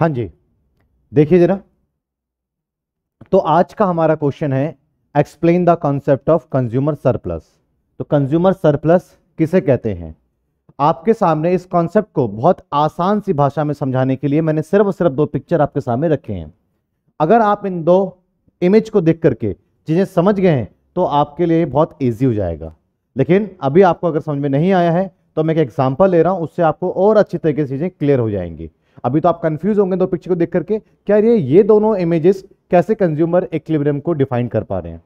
हाँ जी देखिए जरा तो आज का हमारा क्वेश्चन है explain the concept of consumer surplus तो कंज्यूमर सरप्लस किसे कहते हैं आपके सामने इस कॉन्सेप्ट को बहुत आसान सी भाषा में समझाने के लिए मैंने सिर्फ और सिर्फ दो पिक्चर आपके सामने रखे हैं अगर आप इन दो इमेज को देख करके चीज़ें समझ गए हैं तो आपके लिए बहुत ईजी हो जाएगा लेकिन अभी आपको अगर समझ में नहीं आया है तो मैं एक एग्जाम्पल ले रहा हूं उससे आपको और अच्छी तरीके से चीज़ें क्लियर हो जाएंगी अभी तो आप कंफ्यूज होंगे दो पिक्चर को देख करके क्या ये ये दोनों इमेजेस कैसे कंज्यूमर इक्विलिब्रियम को डिफाइन कर पा रहे हैं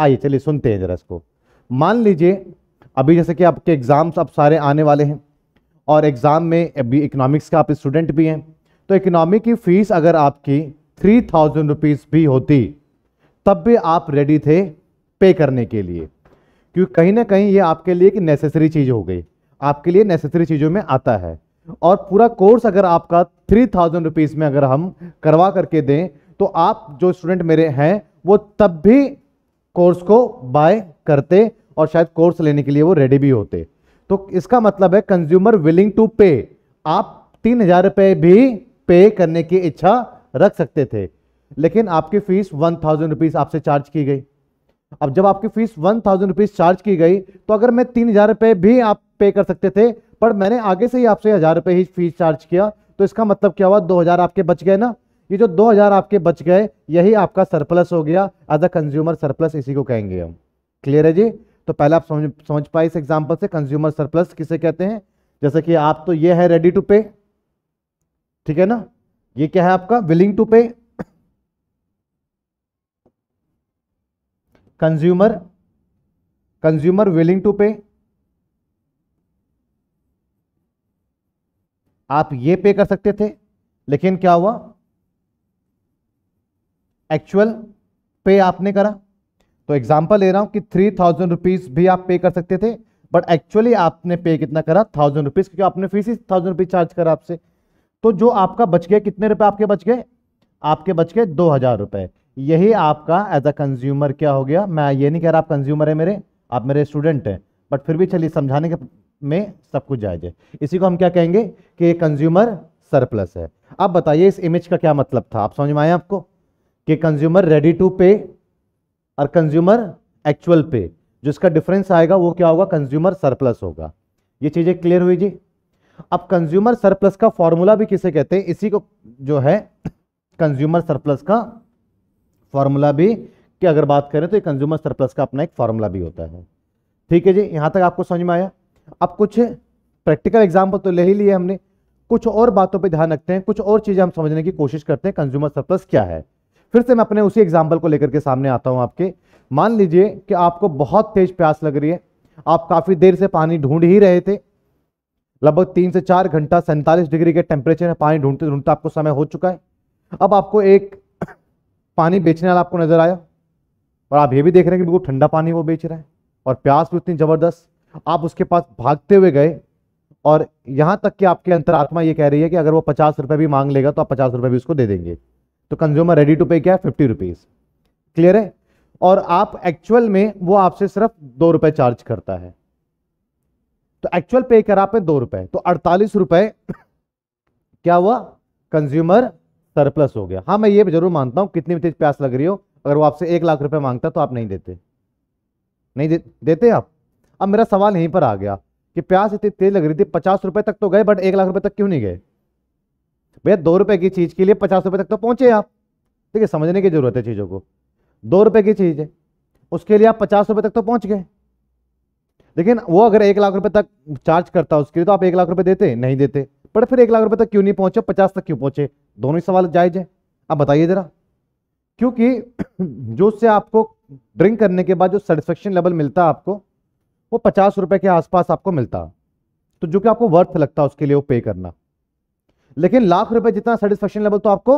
आइए चलिए सुनते हैं जरा इसको मान लीजिए अभी जैसे कि आपके एग्ज़ाम्स अब सारे आने वाले हैं और एग्ज़ाम में अभी इकोनॉमिक्स का आप स्टूडेंट भी हैं तो इकोनॉमिक की फ़ीस अगर आपकी थ्री थाउजेंड रुपीज़ भी होती तब भी आप रेडी थे पे करने के लिए क्योंकि कहीं ना कहीं ये आपके लिए एक नेसेसरी चीज़ हो गई आपके लिए नेसेसरी चीज़ों में आता है और पूरा कोर्स अगर आपका थ्री थाउजेंड रुपीज़ में अगर हम करवा करके दें तो आप जो स्टूडेंट मेरे हैं वो तब भी कोर्स को बाय करते और शायद कोर्स लेने के लिए वो रेडी भी होते तो इसका मतलब है कंज्यूमर विलिंग टू पे आप तीन हजार रुपये भी पे करने की इच्छा रख सकते थे लेकिन आपकी फीस वन थाउजेंड रुपीज़ आपसे चार्ज की गई अब जब आपकी fees one thousand rupees charge की गई तो अगर मैं तीन हजार रुपये भी आप पे कर सकते थे पर मैंने आगे से ही आपसे हज़ार रुपये ही फीस चार्ज किया तो इसका मतलब क्या हुआ दो हज़ार आपके बच गए ना ये जो दो हज़ार आपके बच गए यही आपका सरप्लस हो गया एज अ कंज्यूमर सरप्लस इसी को कहेंगे हम क्लियर है जी तो पहले आप समझ समझ पाए इस एग्जाम्पल से कंज्यूमर सरप्लस किसे कहते हैं जैसे कि आप तो ये है रेडी टू पे ठीक है ना ये क्या है आपका willing to pay consumer consumer willing to pay आप ये पे कर सकते थे लेकिन क्या हुआ एक्चुअल पे आपने करा तो एग्जाम्पल ले रहा हूं कि थ्री थाउजेंड रुपीज भी आप पे कर सकते थे बट एक्चुअली आपने पे कितना करा थाउजेंड रुपीज क्योंकि आपने फीस ही थाउजेंड रुपीज चार्ज करा आपसे तो जो आपका बच गया कितने रुपए आपके बच गए आपके बच गए दो हजार रुपए यही आपका एज अ कंज्यूमर क्या हो गया मैं ये नहीं कह रहा आप कंज्यूमर है मेरे आप मेरे स्टूडेंट हैं बट फिर भी चलिए समझाने के में सब कुछ जायज है इसी को हम क्या कहेंगे कि कंज्यूमर सरप्लस है अब बताइए इस इमेज का क्या मतलब था आप समझ में आए आपको कि कंज्यूमर रेडी टू पे और कंज्यूमर एक्चुअल पे जो इसका डिफरेंस आएगा वो क्या होगा कंज्यूमर सरप्लस होगा ये चीज़ें क्लियर हुई जी अब कंज्यूमर सरप्लस का फॉर्मूला भी किसे कहते हैं इसी को जो है कंज्यूमर सरप्लस का फॉर्मूला भी कि अगर बात करें तो कंज्यूमर सरप्लस का अपना एक फॉर्मूला भी होता है ठीक है जी यहां तक आपको समझ में आया अब कुछ प्रैक्टिकल एग्जाम्पल तो ले ही लिए हमने कुछ और बातों पे ध्यान रखते हैं कुछ और चीज़ें हम समझने की कोशिश करते हैं कंज्यूमर सरप्लस क्या है फिर से मैं अपने उसी एग्जाम्पल को लेकर के सामने आता हूं आपके मान लीजिए कि आपको बहुत तेज प्यास लग रही है आप काफ़ी देर से पानी ढूंढ ही रहे थे लगभग तीन से चार घंटा सैंतालीस डिग्री के टेम्परेचर में पानी ढूंढते ढूंढते आपको समय हो चुका है अब आपको एक पानी बेचने वाला आपको नज़र आया और आप ये भी देख रहे हैं कि बिल्कुल ठंडा पानी वो बेच रहा है और प्यास भी उतनी ज़बरदस्त आप उसके पास भागते हुए गए और यहां तक कि आपकी अंतरात्मा ये कह रही है कि अगर वो पचास रुपए भी मांग लेगा तो आप पचास रुपए भी उसको दे देंगे तो कंज्यूमर रेडी टू पे क्या है फिफ्टी रुपीज क्लियर है और आप एक्चुअल में वो आपसे सिर्फ दो रुपए चार्ज करता है तो एक्चुअल पे करा पे दो रुपए तो अड़तालीस रुपए क्या हुआ कंज्यूमर सरप्लस हो गया हाँ मैं ये जरूर मानता हूं कितनी भी प्यास लग रही हो अगर वो आपसे एक लाख रुपए मांगता तो आप नहीं देते नहीं दे, देते आप अब मेरा सवाल यहीं पर आ गया कि प्यास इतनी तेज लग रही थी पचास रुपए तक तो गए बट एक लाख रुपए तक क्यों नहीं गए भैया दो रुपए की चीज के लिए पचास रुपए तक तो पहुंचे आप ठीक है समझने की जरूरत है चीजों को दो रुपए की चीज है उसके लिए आप पचास रुपए तक तो पहुंच गए लेकिन वो अगर एक लाख रुपए तक चार्ज करता उसके लिए तो आप एक लाख रुपए देते नहीं देते पर फिर एक लाख रुपए तक क्यों नहीं पहुंचे पचास तक क्यों पहुंचे दोनों ही सवाल जायज है आप बताइए जरा क्योंकि जो उससे आपको ड्रिंक करने के बाद जो सेटिस्फेक्शन लेवल मिलता है आपको वो पचास रुपए के आसपास आपको मिलता तो जो कि आपको वर्थ लगता उसके लिए वो पे करना लेकिन लाख रुपए जितना सेटिस्फेक्शन लेवल तो आपको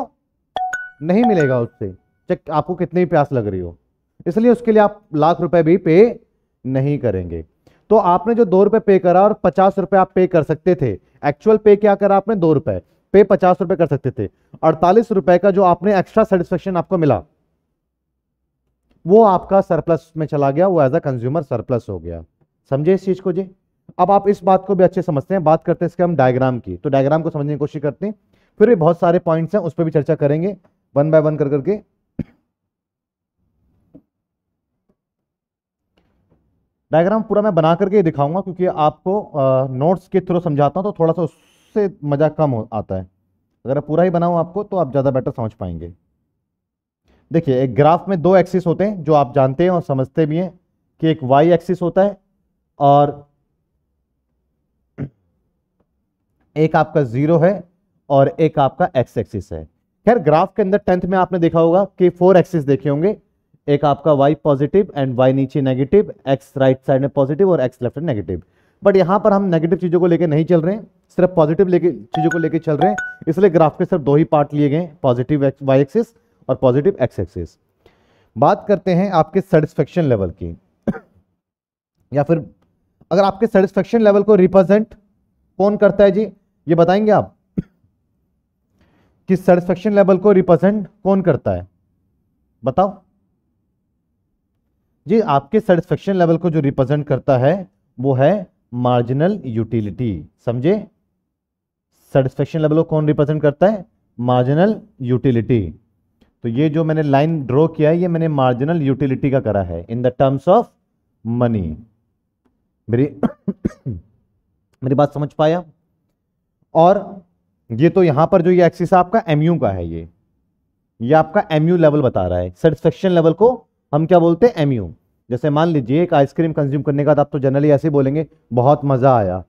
नहीं मिलेगा उससे चेक आपको कितनी प्यास लग रही हो इसलिए उसके लिए आप लाख रुपए भी पे नहीं करेंगे तो आपने जो दो रुपए पे करा और पचास रुपए आप पे कर सकते थे एक्चुअल पे क्या करा आपने दो रुपए पे पचास रुपए कर सकते थे अड़तालीस रुपए का जो आपने एक्स्ट्रा सेटिस्फेक्शन आपको मिला वो आपका सरप्लस में चला गया वो एज अ कंज्यूमर सरप्लस हो गया समझे इस चीज को जी अब आप इस बात को भी अच्छे समझते हैं बात करते हैं इसके हम डायग्राम की तो डायग्राम को समझने की कोशिश करते हैं फिर भी बहुत सारे पॉइंट्स हैं उस पर भी चर्चा करेंगे वन बाय वन कर करके डायग्राम पूरा मैं बना करके दिखाऊंगा क्योंकि आपको नोट्स के थ्रू समझाता हूं तो थोड़ा सा उससे मज़ा कम आता है अगर पूरा ही बनाऊ आपको तो आप ज़्यादा बेटर समझ पाएंगे देखिए एक ग्राफ में दो एक्सिस होते हैं जो आप जानते हैं और समझते भी हैं कि एक वाई एक्सिस होता है और एक आपका जीरो है और एक आपका एक्स एक्सिस है खैर ग्राफ के अंदर टेंथ में आपने देखा होगा कि फोर एक्सिस देखे होंगे एक आपका वाई पॉजिटिव एंड वाई नीचे नेगेटिव एक्स राइट साइड में पॉजिटिव और एक्स लेफ्ट में नेगेटिव बट यहां पर हम नेगेटिव चीज़ों को लेकर नहीं चल रहे हैं सिर्फ पॉजिटिव लेके चीज़ों को लेकर चल रहे हैं इसलिए ग्राफ के सिर्फ दो ही पार्ट लिए गए पॉजिटिव वाई एक्सिस और पॉजिटिव एक्स एक्सिस बात करते हैं आपके सेटिस्फेक्शन लेवल की या फिर अगर आपके सेटिस्फेक्शन लेवल को रिप्रेजेंट कौन करता है जी ये बताएंगे आप कि सेटिस्फेक्शन लेवल को रिप्रेजेंट कौन करता है बताओ जी आपके सेटिस्फेक्शन लेवल को जो रिप्रेजेंट करता है वो है मार्जिनल यूटिलिटी समझे सेटिस्फेक्शन लेवल को कौन रिप्रेजेंट करता है मार्जिनल यूटिलिटी तो ये जो मैंने लाइन ड्रॉ किया है ये मैंने मार्जिनल यूटिलिटी का करा है in the terms of money मेरी मेरी बात समझ पाया और ये तो यहां पर जो ये एक्सिस आपका एमयू का है ये ये आपका एमयू लेवल बता रहा है सेटिस्फेक्शन लेवल को हम क्या बोलते हैं एमयू जैसे मान लीजिए एक आइसक्रीम कंज्यूम करने का आप तो जनरली ऐसे बोलेंगे बहुत मज़ा आया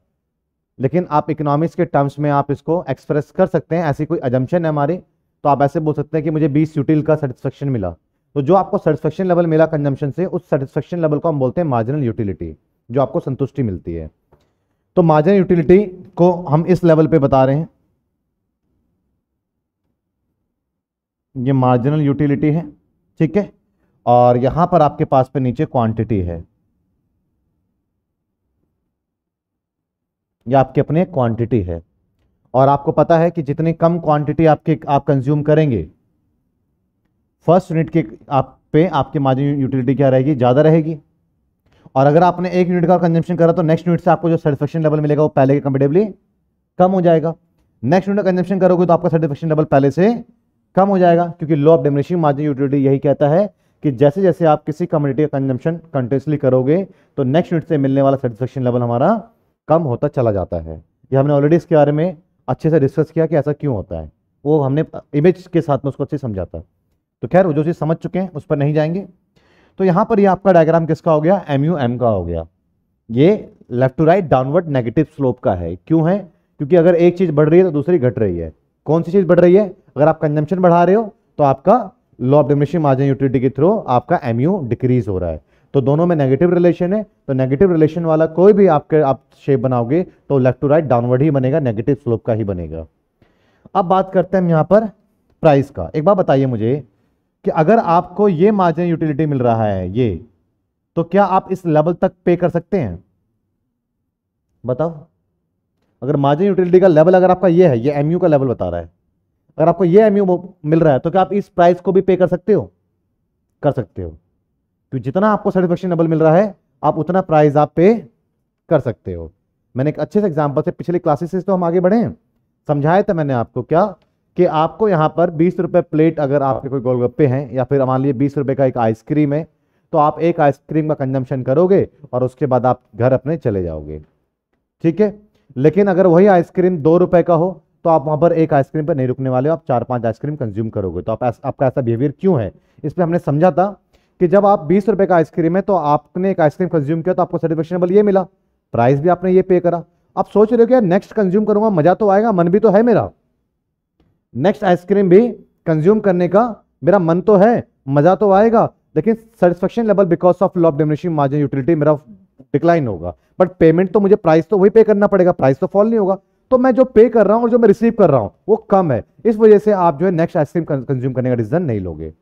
लेकिन आप इकोनॉमिक्स के टर्म्स में आप इसको एक्सप्रेस कर सकते हैं ऐसी कोई अजम्पन है हमारी तो आप ऐसे बोल सकते हैं कि मुझे बीस यूटिल का सेटिस्फेक्शन मिला तो जो आपको सेटिस्फेक्शन लेवल मिला कंजम्पन से उस सेटिस्फेक्शन लेवल को हम बोलते हैं मार्जिनल यूटिलिटी जो आपको संतुष्टि मिलती है तो मार्जिन यूटिलिटी को हम इस लेवल पे बता रहे हैं ये मार्जिनल यूटिलिटी है ठीक है और यहां पर आपके पास पे नीचे क्वांटिटी है ये आपके अपने क्वांटिटी है और आपको पता है कि जितनी कम क्वांटिटी आपके आप कंज्यूम करेंगे फर्स्ट यूनिट के आप पे आपकी मार्जिन यूटिलिटी क्या रहेगी ज़्यादा रहेगी और अगर आपने एक यूनिट का कंजम्पशन करा तो नेक्स्ट यूनिट से आपको जो सेटिस्फेक्शन लेवल मिलेगा वो पहले के कंपेटिवली कम हो जाएगा नेक्स्ट यूनिट का कंजम्पशन करोगे तो आपका सेटिस्फेक्शन लेवल पहले से कम हो जाएगा क्योंकि law of diminishing margin utility यही कहता है कि जैसे जैसे आप किसी कम्युनिटी का कंजम्पशन कंटिन्यूसली करोगे तो नेक्स्ट यूनिट से मिलने वाला सेटिस्फेक्शन लेवल हमारा कम होता चला जाता है ये हमने ऑलरेडी इसके बारे में अच्छे से डिस्कस किया कि ऐसा क्यों होता है वो हमने इमेज के साथ में उसको अच्छे समझाता है तो खैर वो जो चीज़ समझ चुके हैं उस पर नहीं जाएंगे तो यहां पर ये यह आपका डायग्राम किसका हो गया एम यू एम का हो गया ये left to right downward negative slope का है क्यों है क्योंकि अगर एक चीज बढ़ रही है तो दूसरी घट रही है कौन सी चीज बढ़ रही है अगर आप कंजम्पशन बढ़ा रहे हो तो आपका law of diminishing margin utility के थ्रू आपका एमयू डिक्रीज हो रहा है तो दोनों में नेगेटिव रिलेशन है तो नेगेटिव रिलेशन वाला कोई भी आपके आप शेप बनाओगे तो लेफ्ट टू राइट डाउनवर्ड ही बनेगा नेगेटिव स्लोप का ही बनेगा अब बात करते हैं हम यहाँ पर प्राइस का एक बार बताइए मुझे कि अगर आपको ये मार्जिन यूटिलिटी मिल रहा है ये तो क्या आप इस लेवल तक पे कर सकते हैं बताओ अगर मार्जिन यूटिलिटी का लेवल अगर आपका ये है ये एमयू का लेवल बता रहा है अगर आपको ये एमयू मिल रहा है तो क्या आप इस प्राइस को भी पे कर सकते हो कर सकते हो तो जितना आपको सर्टिफिकेशन लेवल मिल रहा है आप उतना प्राइस आप पे कर सकते हो मैंने एक अच्छे से एग्जाम्पल से पिछले क्लासेस से तो हम आगे बढ़े समझाया था मैंने आपको क्या कि आपको यहाँ पर बीस रुपये प्लेट अगर आपके कोई गोलगप्पे हैं या फिर मान लीजिए बीस रुपये का एक आइसक्रीम है तो आप एक आइसक्रीम का कंजम्पशन करोगे और उसके बाद आप घर अपने चले जाओगे ठीक है लेकिन अगर वही आइसक्रीम दो रुपये का हो तो आप वहाँ पर एक आइसक्रीम पर नहीं रुकने वाले हो आप चार पाँच आइसक्रीम कंज्यूम करोगे तो आप ऐस, आपका ऐसा बिहेवियर क्यों है इस पर हमने समझा था कि जब आप बीस रुपये का आइसक्रीम है तो आपने एक आइसक्रीम कंज्यूम किया तो आपको सेटिस्फेक्शनेबल ये मिला प्राइस भी आपने ये पे करा आप सोच रहे हो कि नेक्स्ट कंज्यूम करूंगा मज़ा तो आएगा मन भी तो है मेरा नेक्स्ट आइसक्रीम भी कंज्यूम करने का मेरा मन तो है मज़ा तो आएगा लेकिन satisfaction level because of law of diminishing margin utility मेरा डिक्लाइन होगा बट पेमेंट तो मुझे प्राइस तो वही पे करना पड़ेगा प्राइस तो फॉल नहीं होगा तो मैं जो पे कर रहा हूँ और जो मैं रिसीव कर रहा हूं वो कम है इस वजह से आप जो है नेक्स्ट आइसक्रीम कंज्यूम करने का डिसीजन नहीं लोगे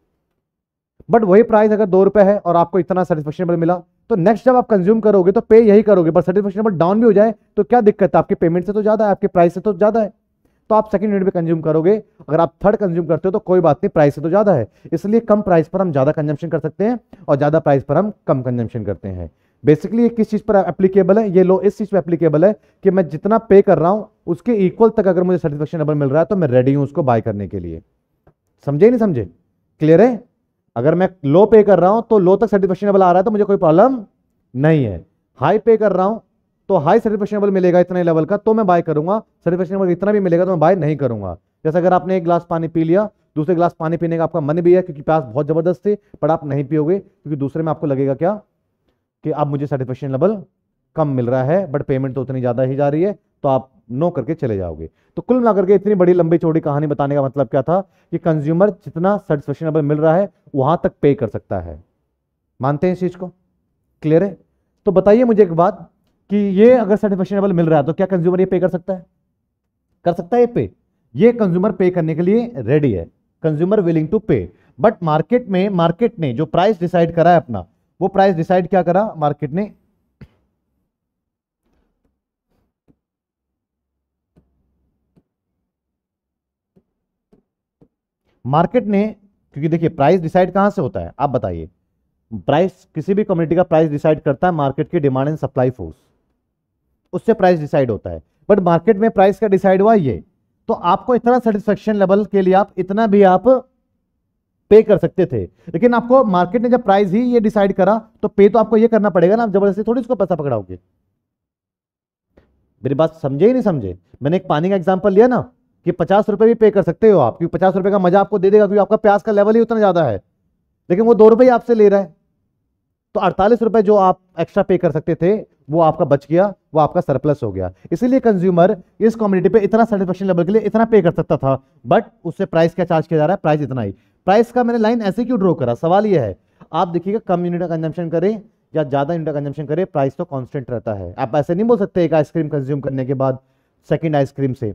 बट वही प्राइस अगर दो रुपए है और आपको इतना सेटिस्फेक्शन लेवल मिला तो नेक्स्ट जब आप कंज्यूम करोगे तो पे यही करोगे बट सेटिस्फेक्शन लेवल डाउन भी हो जाए तो क्या दिक्कत है आपके पेमेंट से तो ज़्यादा है आपके प्राइस से तो ज़्यादा है तो आप सेकंड यूनिट पे कंज्यूम करोगे अगर आप थर्ड कंज्यूम करते हो तो कोई बात नहीं प्राइस से तो ज़्यादा है इसलिए कम प्राइस पर हम ज़्यादा कंजम्पशन कर सकते हैं और ज़्यादा प्राइस पर हम कम कंजम्पशन करते हैं बेसिकली ये किस चीज़ पर एप्लीकेबल है ये लो इस चीज़ पर एप्लीकेबल है कि मैं जितना पे कर रहा हूँ उसके इक्वल तक अगर मुझे सर्टिफिकेशन नंबर मिल रहा है तो मैं रेडी हूं उसको बाय करने के लिए समझे नहीं समझे क्लियर है अगर मैं लो पे कर रहा हूं तो लो तक सेटिस्फेक्शन नंबर आ रहा है तो मुझे कोई प्रॉब्लम नहीं है हाई पे कर रहा हूं तो हाई लेवल मिलेगा इतने लेवल का तो मैं बाय करूंगा सर्टिफिकेशनेबल इतना भी मिलेगा तो मैं बाय नहीं करूंगा जैसे अगर आपने एक ग्लास पानी पी लिया दूसरे ग्लास पानी पीने का आपका मन भी है क्योंकि प्यास बहुत जबरदस्त थी पर आप नहीं पियोगे क्योंकि दूसरे में आपको लगेगा क्या कि अब मुझे सर्टिफिकेशन लेवल कम मिल रहा है बट पेमेंट तो उतनी ज़्यादा ही जा रही है तो आप नो करके चले जाओगे तो कुल मिलाकर के इतनी बड़ी लंबी चौड़ी कहानी बताने का मतलब क्या था कि कंज्यूमर जितना सर्टिफिकेशन लेवल मिल रहा है वहां तक पे कर सकता है मानते हैं इस चीज़ को क्लियर है तो बताइए मुझे एक बात कि ये अगर सेटिस्फेक्शनेबल मिल रहा है तो क्या कंज्यूमर ये पे कर सकता है कर सकता है ये पे ये कंज्यूमर पे करने के लिए रेडी है consumer willing to pay but market में मार्केट ने जो प्राइस डिसाइड करा है अपना वो प्राइस डिसाइड क्या करा मार्केट ने मार्केट ने क्योंकि देखिए प्राइस डिसाइड कहां से होता है आप बताइए प्राइस किसी भी कम्युनिटी का प्राइस डिसाइड करता है मार्केट की डिमांड एंड सप्लाई फोर्स उससे प्राइस डिसाइड होता है बट मार्केट में प्राइस का डिसाइड हुआ ये तो आपको इतना सेटिस्फेक्शन लेवल के लिए आप इतना भी आप पे कर सकते थे लेकिन आपको मार्केट ने जब प्राइस ही ये डिसाइड करा तो पे तो आपको ये करना पड़ेगा ना आप जबरदस्ती थोड़ी इसको पैसा पकड़ाओगे मेरी बात समझे ही नहीं समझे मैंने एक पानी का एग्जाम्पल लिया ना कि पचास रुपए भी पे कर सकते हो आप क्योंकि पचास रुपए का मजा आपको दे देगा क्योंकि आपका प्याज का लेवल ही उतना ज़्यादा है लेकिन वो दो रुपये आपसे ले रहा है तो अड़तालीस रुपए जो आप एक्स्ट्रा पे कर सकते थे वो आपका बच गया वो आपका सरप्लस हो गया इसीलिए कंज्यूमर इस कम्युनिटी पे इतना सेटिस्फेक्शन लेवल के लिए इतना पे कर सकता था बट उससे प्राइस क्या चार्ज किया जा रहा है प्राइस इतना ही प्राइस का मैंने लाइन ऐसे क्यों ड्रॉ करा सवाल ये है आप देखिएगा कम यूनिट का कंजम्पशन करें या ज़्यादा यूनिट का कंजम्पशन करें प्राइस तो कॉन्स्टेंट रहता है आप ऐसे नहीं बोल सकते एक आइसक्रीम कंज्यूम करने के बाद सेकेंड आइसक्रीम से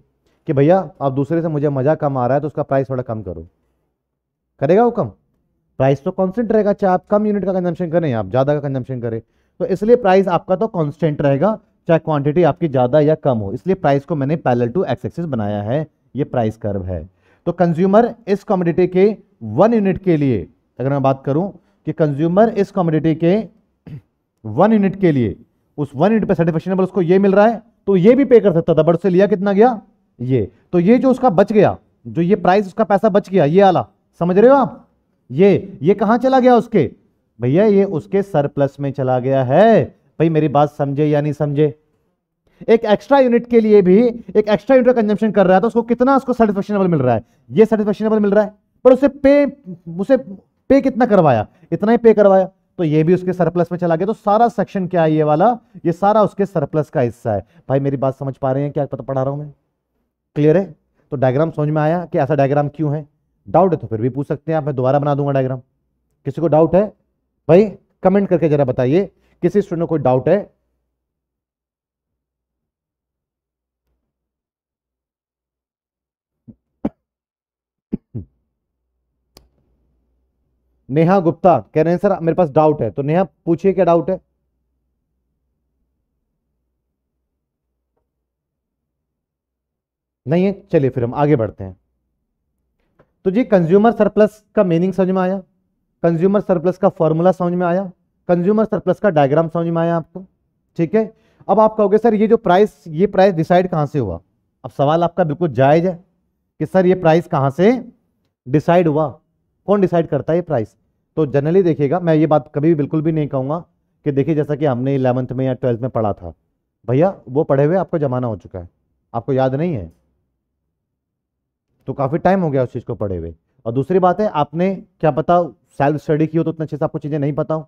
कि भैया आप दूसरे से मुझे मज़ा कम आ रहा है तो उसका प्राइस थोड़ा कम करो करेगा वो कम प्राइस तो कॉन्स्टेंट रहेगा चाहे आप कम यूनिट का कंजम्पशन करें आप ज़्यादा का कंजम्पशन करें तो इसलिए प्राइस आपका तो कॉन्स्टेंट रहेगा चाहे क्वांटिटी आपकी ज़्यादा या कम हो इसलिए प्राइस को मैंने पैरल टू एक्स एक्सिस बनाया है ये प्राइस कर्व है तो कंज्यूमर इस कॉमोडिटी के वन यूनिट के लिए अगर मैं बात करूं कि कंज्यूमर इस कॉमोडिटी के वन यूनिट के लिए उस वन यूनिट पर सेटिस्फेक्शनेबल उसको ये मिल रहा है तो ये भी पे कर सकता था बट उससे लिया कितना गया ये तो ये जो उसका बच गया जो ये प्राइस उसका पैसा बच गया ये आला समझ रहे हो आप ये ये कहाँ चला गया उसके भैया ये उसके सरप्लस में चला गया है भाई मेरी बात समझे या नहीं समझे एक एक्स्ट्रा यूनिट के लिए भी एक एक्स्ट्रा यूनिट का कंजम्पशन कर रहा है तो उसको कितना उसको सेटिस्फेक्शनेबल मिल रहा है ये सेटिस्फेक्शनेबल मिल रहा है पर उसे पे उसे पे कितना करवाया इतना ही पे करवाया तो ये भी उसके सरप्लस में चला गया तो सारा सेक्शन क्या है ये वाला ये सारा उसके सरप्लस का हिस्सा है भाई मेरी बात समझ पा रहे हैं क्या पता पढ़ा रहा हूं मैं क्लियर है तो डायग्राम समझ में आया कि ऐसा डायग्राम क्यों है डाउट है तो फिर भी पूछ सकते हैं आप मैं दोबारा बना दूंगा डायग्राम किसी को डाउट है भाई कमेंट करके जरा बताइए किसी स्टूडेंट कोई डाउट है नेहा गुप्ता कह रहे हैं सर मेरे पास डाउट है तो नेहा पूछिए क्या डाउट है नहीं है चलिए फिर हम आगे बढ़ते हैं तो जी कंज्यूमर सरप्लस का मीनिंग समझ में आया कंज्यूमर सरप्लस का फॉर्मूला समझ में आया कंज्यूमर सरप्लस का डायग्राम समझ में आया आपको ठीक है अब आप कहोगे सर ये जो प्राइस ये प्राइस डिसाइड कहाँ से हुआ अब सवाल आपका बिल्कुल जायज है कि सर ये प्राइस कहाँ से डिसाइड हुआ कौन डिसाइड करता है ये प्राइस तो जनरली देखिएगा मैं ये बात कभी भी बिल्कुल भी नहीं कहूँगा कि देखिए जैसा कि हमने इलेवंथ में या ट्वेल्थ में पढ़ा था भैया वो पढ़े हुए आपको जमाना हो चुका है आपको याद नहीं है तो काफ़ी टाइम हो गया उस चीज़ को पढ़े हुए और दूसरी बात है आपने क्या पता सेल्फ स्टडी की हो तो उतना अच्छे से आपको चीज़ें नहीं पता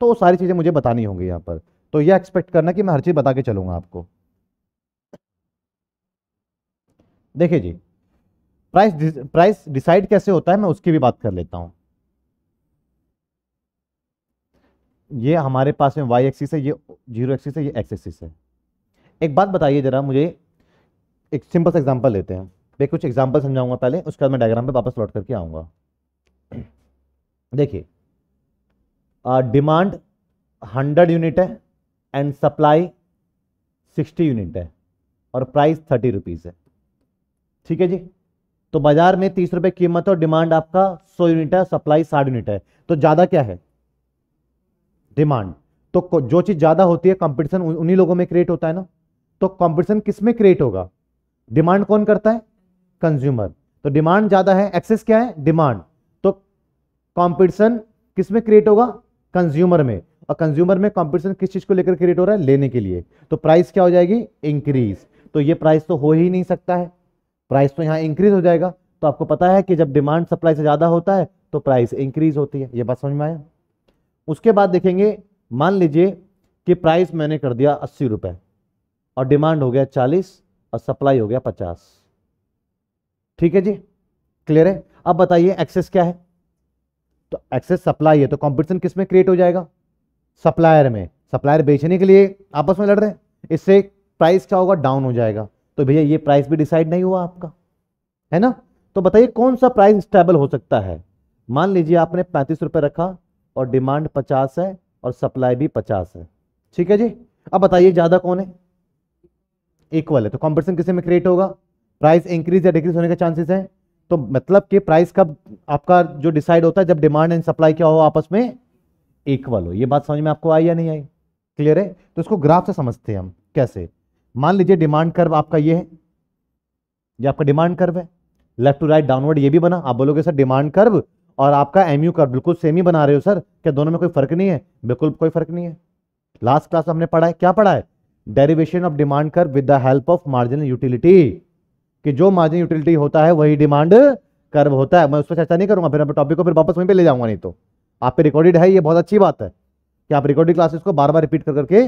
तो वो सारी चीज़ें मुझे बतानी होंगी यहाँ पर तो ये एक्सपेक्ट करना कि मैं हर चीज़ बता के चलूँगा आपको देखिए जी प्राइस प्राइस डिसाइड कैसे होता है मैं उसकी भी बात कर लेता हूँ ये हमारे पास में वाई एक्सिस है ये जीरो एक्सिस है ये एक्स एक्सिस है एक बात बताइए ज़रा मुझे एक सिंपल सा एग्जांपल लेते हैं मैं कुछ एग्जांपल समझाऊंगा पहले उसके बाद मैं डायग्राम पे वापस लौट करके आऊँगा देखिए डिमांड हंड्रेड यूनिट है एंड सप्लाई सिक्सटी यूनिट है और प्राइस थर्टी रुपीज़ है ठीक है जी तो बाजार में तीस रुपए कीमत और डिमांड आपका सौ यूनिट है सप्लाई साठ यूनिट है तो ज़्यादा क्या है डिमांड तो जो चीज़ ज़्यादा होती है कंपटीशन उन्हीं लोगों में क्रिएट होता है ना तो कंपटीशन किस में क्रिएट होगा डिमांड कौन करता है कंज्यूमर तो डिमांड ज़्यादा है एक्सेस क्या है डिमांड कंपटीशन किस में क्रिएट होगा कंज्यूमर में और कंज्यूमर में कंपटीशन किस चीज को लेकर क्रिएट हो रहा है लेने के लिए तो प्राइस क्या हो जाएगी इंक्रीज तो ये प्राइस तो हो ही नहीं सकता है प्राइस तो यहाँ इंक्रीज हो जाएगा तो आपको पता है कि जब डिमांड सप्लाई से ज्यादा होता है तो प्राइस इंक्रीज होती है ये बात समझ में आया उसके बाद देखेंगे मान लीजिए कि प्राइस मैंने कर दिया अस्सी रुपए और डिमांड हो गया चालीस और सप्लाई हो गया पचास ठीक है जी क्लियर है अब बताइए एक्सेस क्या है तो एक्सेस सप्लाई है तो कॉम्पिटिशन किस में क्रिएट हो जाएगा सप्लायर में सप्लायर बेचने के लिए आपस में लड़ रहे हैं इससे प्राइस क्या होगा डाउन हो जाएगा तो भैया ये प्राइस भी डिसाइड नहीं हुआ आपका है ना तो बताइए कौन सा प्राइस स्टेबल हो सकता है मान लीजिए आपने पैंतीस रुपए रखा और डिमांड पचास है और सप्लाई भी पचास है ठीक है जी अब बताइए ज़्यादा कौन है इक्वल है तो कॉम्पिटिशन किसी में क्रिएट होगा प्राइस इंक्रीज या डिक्रीज होने के चांसेस हैं तो मतलब कि प्राइस कब आपका जो डिसाइड होता है जब डिमांड एंड सप्लाई क्या हो आपस में इक्वल हो ये बात समझ में आपको आई या नहीं आई क्लियर है तो इसको ग्राफ से समझते हैं हम कैसे मान लीजिए डिमांड कर्व आपका ये है ये आपका डिमांड कर्व है लेफ्ट टू राइट डाउनवर्ड ये भी बना आप बोलोगे सर डिमांड कर्व और आपका एमयू कर्व बिल्कुल सेम ही बना रहे हो सर क्या दोनों में कोई फर्क नहीं है बिल्कुल कोई फर्क नहीं है लास्ट क्लास हमने पढ़ा है क्या पढ़ा है derivation of demand curve with the help of marginal utility कि जो मार्जिन यूटिलिटी होता है वही डिमांड कर्व होता है मैं उस पर चर्चा नहीं करूंगा फिर अपने टॉपिक को फिर वापस वहीं पे ले जाऊंगा नहीं तो आप पे रिकॉर्डेड है ये बहुत अच्छी बात है कि आप रिकॉर्डेड क्लासेस को बार बार रिपीट कर करके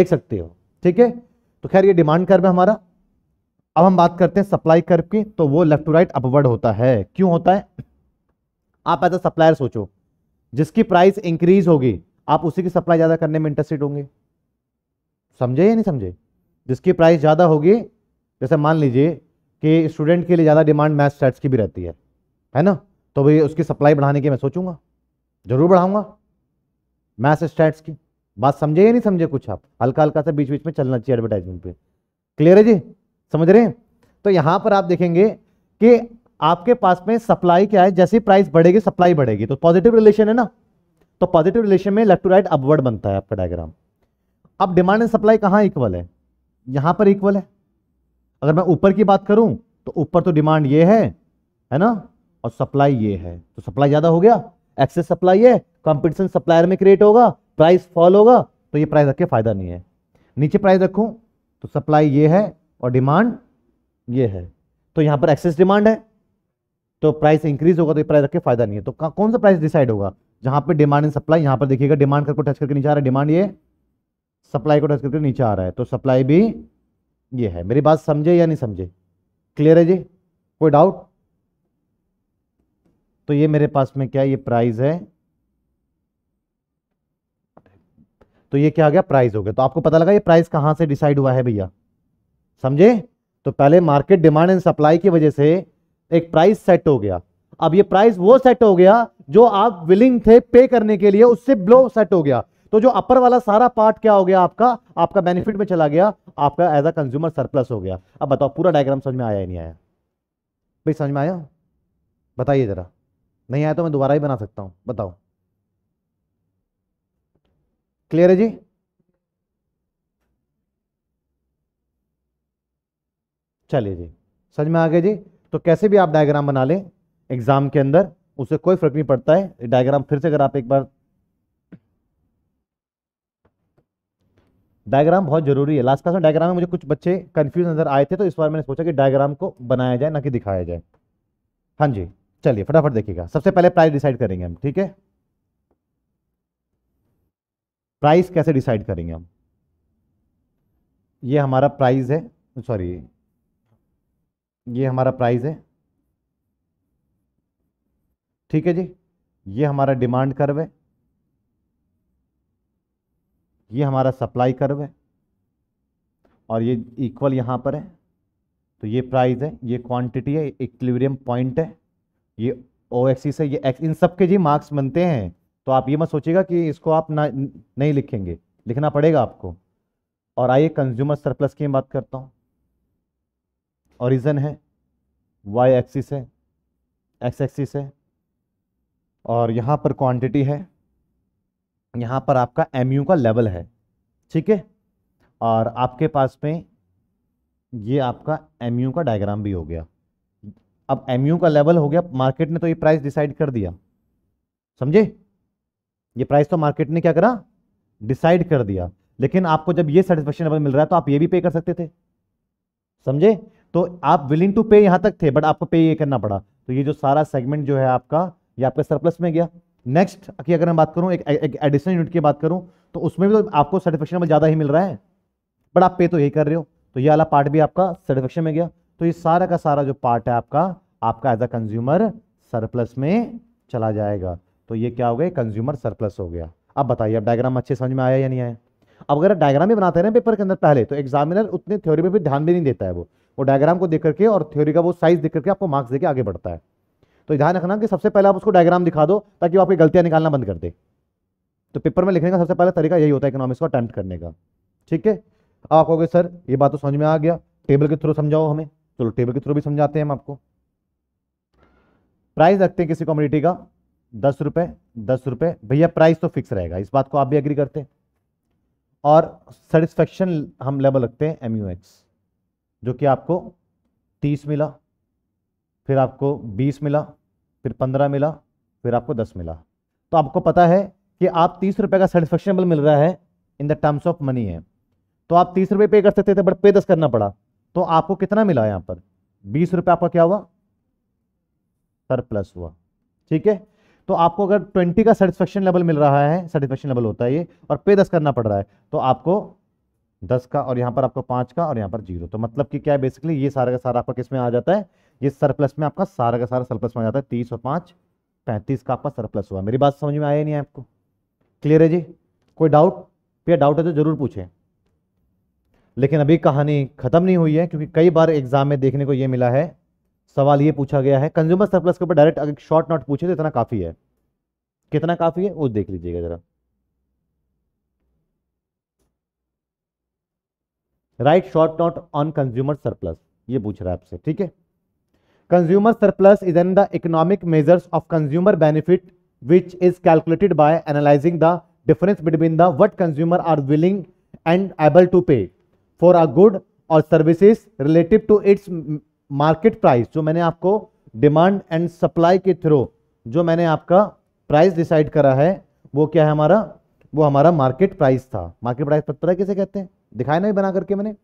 देख सकते हो ठीक है तो खैर ये डिमांड कर्व है हमारा अब हम बात करते हैं सप्लाई कर्व की तो वो लेफ्ट टू राइट अपवर्ड होता है क्यों होता है आप एज अ सप्लायर सोचो जिसकी प्राइस इंक्रीज होगी आप उसी की सप्लाई ज़्यादा करने में इंटरेस्टेड होंगे समझे या नहीं समझे जिसकी प्राइस ज़्यादा होगी जैसे मान लीजिए कि स्टूडेंट के लिए ज़्यादा डिमांड मैथ स्टैट्स की भी रहती है है ना तो भाई उसकी सप्लाई बढ़ाने की मैं सोचूंगा जरूर बढ़ाऊंगा मैथ स्टैट्स की बात समझे या नहीं समझे कुछ आप हल्का हल्का सा बीच बीच में चलना चाहिए एडवर्टाइजमेंट पे क्लियर है जी समझ रहे हैं तो यहाँ पर आप देखेंगे कि आपके पास में सप्लाई क्या है जैसे प्राइस बढ़ेगी सप्लाई बढ़ेगी तो पॉजिटिव रिलेशन है ना तो पॉजिटिव रिलेशन में लेफ्ट टू राइट अपवर्ड बनता है आपका डायग्राम अब डिमांड एंड सप्लाई कहाँ इक्वल है यहाँ पर इक्वल है अगर मैं ऊपर की बात करूं तो ऊपर तो डिमांड ये है है ना और सप्लाई ये है तो सप्लाई ज्यादा हो गया एक्सेस सप्लाई है कंपटीशन सप्लायर में क्रिएट होगा प्राइस फॉल होगा तो ये प्राइस रख के फायदा नहीं है नीचे प्राइस रखूं तो सप्लाई ये है और डिमांड ये है तो यहां पर एक्सेस डिमांड है तो प्राइस इंक्रीज होगा तो ये प्राइस रख के फायदा नहीं है तो कौन सा प्राइस डिसाइड होगा जहां पर डिमांड एंड सप्लाई यहां पर देखिएगा डिमांड करके टच करके नीचे आ रहा है डिमांड ये सप्लाई को टच करके नीचे आ रहा है तो सप्लाई भी ये है मेरी बात समझे या नहीं समझे क्लियर है जी कोई डाउट तो ये मेरे पास में क्या ये प्राइस है तो ये क्या आ गया प्राइस हो गया तो आपको पता लगा ये प्राइस कहां से डिसाइड हुआ है भैया समझे तो पहले मार्केट डिमांड एंड सप्लाई की वजह से एक प्राइस सेट हो गया अब ये प्राइस वो सेट हो गया जो आप विलिंग थे पे करने के लिए उससे ब्लो सेट हो गया तो जो अपर वाला सारा पार्ट क्या हो गया आपका आपका बेनिफिट में चला गया आपका एज अ कंज्यूमर सरप्लस हो गया अब बताओ पूरा डायग्राम समझ में आया ही नहीं आया भाई समझ में आया बताइए जरा नहीं आया तो मैं दोबारा ही बना सकता हूं बताओ क्लियर है जी चलिए जी समझ में आ गए जी तो कैसे भी आप डायग्राम बना लें एग्जाम के अंदर उसे कोई फर्क नहीं पड़ता है डायग्राम फिर से अगर आप एक बार डायग्राम बहुत जरूरी है लास्ट क्लास में डायग्राम में मुझे कुछ बच्चे कंफ्यूज नजर आए थे तो इस बार मैंने सोचा कि डायग्राम को बनाया जाए ना कि दिखाया जाए हाँ जी चलिए फटाफट देखिएगा सबसे पहले प्राइस डिसाइड करेंगे हम ठीक है प्राइस कैसे डिसाइड करेंगे हम ये हमारा प्राइस है सॉरी ये हमारा प्राइस है ठीक है जी ये हमारा डिमांड कर्व है ये हमारा सप्लाई कर्व है और ये इक्वल यहाँ पर है तो ये प्राइस है ये क्वांटिटी है इक्लिवरियम पॉइंट है ये ओ एक्सिस है ये एक्स इन सब के जी मार्क्स बनते हैं तो आप ये मत सोचिएगा कि इसको आप ना नहीं लिखेंगे लिखना पड़ेगा आपको और आइए कंज्यूमर सरप्लस की बात करता हूँ ओरिजन है वाई एक्सिस है एक्स एक्सिस है और यहाँ पर क्वांटिटी है यहाँ पर आपका एम का लेवल है ठीक है और आपके पास में ये आपका एम का डायग्राम भी हो गया अब एम का लेवल हो गया मार्केट ने तो ये प्राइस डिसाइड कर दिया समझे ये प्राइस तो मार्केट ने क्या करा डिसाइड कर दिया लेकिन आपको जब ये सेटिस्फेक्शन लेवल मिल रहा है तो आप ये भी पे कर सकते थे समझे तो आप विलिंग टू पे यहाँ तक थे बट आपको पे ये करना पड़ा तो ये जो सारा सेगमेंट जो है आपका ये आपके सरप्लस में गया नेक्स्ट की अगर मैं बात करूँ एक, एडिशनल यूनिट की बात करूँ तो उसमें भी तो आपको सर्टिफिकेशन में ज़्यादा ही मिल रहा है बट आप पे तो यही कर रहे हो तो ये वाला पार्ट भी आपका सर्टिफिकेशन में गया तो ये सारा का सारा जो पार्ट है आपका आपका एज अ कंज्यूमर सरप्लस में चला जाएगा तो ये क्या हो गया कंज्यूमर सरप्लस हो गया अब बताइए अब डायग्राम अच्छे समझ में आया या नहीं आया अब अगर डायग्राम भी बनाते हैं ना पेपर के अंदर पहले तो एग्जामिनर उतने थ्योरी पर भी ध्यान भी नहीं देता है वो वो डायग्राम को देख करके और थ्योरी का वो साइज देख करके आपको मार्क्स देकर आगे बढ़ता है तो ध्यान रखना कि सबसे पहले आप उसको डायग्राम दिखा दो ताकि वो आपकी गलतियां निकालना बंद कर दे तो पेपर में लिखने का सबसे पहला तरीका यही होता है इकोनॉमिक्स को अटैम्प्ट करने का ठीक है आप कहोगे सर ये बात तो समझ में आ गया टेबल के थ्रू समझाओ हमें चलो टेबल के थ्रू भी समझाते हैं हम आपको प्राइस रखते हैं किसी कम्युनिटी का दस रुपये दस रुपये भैया प्राइस तो फिक्स रहेगा इस बात को आप भी एग्री करते हैं और सेटिस्फेक्शन हम लेवल रखते हैं एम यू जो कि आपको तीस मिला फिर आपको बीस मिला फिर पंद्रह मिला फिर आपको दस मिला तो आपको पता है कि आप तीस रुपये का सेटिस्फेक्शनेबल मिल रहा है in the terms of money है तो आप तीस रुपये पे कर सकते थे बट पे दस करना पड़ा तो आपको कितना मिला यहाँ पर बीस रुपये आपका क्या हुआ सर प्लस हुआ ठीक है तो आपको अगर ट्वेंटी का सेटिस्फेक्शन लेवल मिल रहा है सेटिस्फेक्शन लेवल होता है ये और पे दस करना पड़ रहा है तो आपको दस का और यहाँ पर आपको पाँच का और यहाँ पर जीरो तो मतलब कि क्या है बेसिकली ये सारा का सारा आपका किस में आ जाता है ये सरप्लस में आपका सारा का सारा सरप्लस में जाता है तीस और पाँच पैंतीस का आपका सरप्लस हुआ मेरी बात समझ में आया नहीं आपको क्लियर है जी कोई डाउट या डाउट है तो जरूर पूछें लेकिन अभी कहानी खत्म नहीं हुई है क्योंकि कई बार एग्जाम में देखने को ये मिला है सवाल ये पूछा गया है कंज्यूमर सरप्लस के ऊपर डायरेक्ट अगर शॉर्ट नोट पूछे तो इतना काफी है कितना काफी है वो देख लीजिएगा जरा write short note on consumer surplus ये पूछ रहा है आपसे ठीक है consumer surplus is an the economic measures of consumer benefit which is calculated by analysing the difference between the what consumer are willing and able to pay for a good or services relative to its market price जो मैंने आपको demand and supply के through जो मैंने आपका price decide करा है वो क्या है हमारा वो हमारा मार्केट प्राइस था मार्केट प्राइस पता है कैसे कहते हैं दिखाया ना बना करके मैंने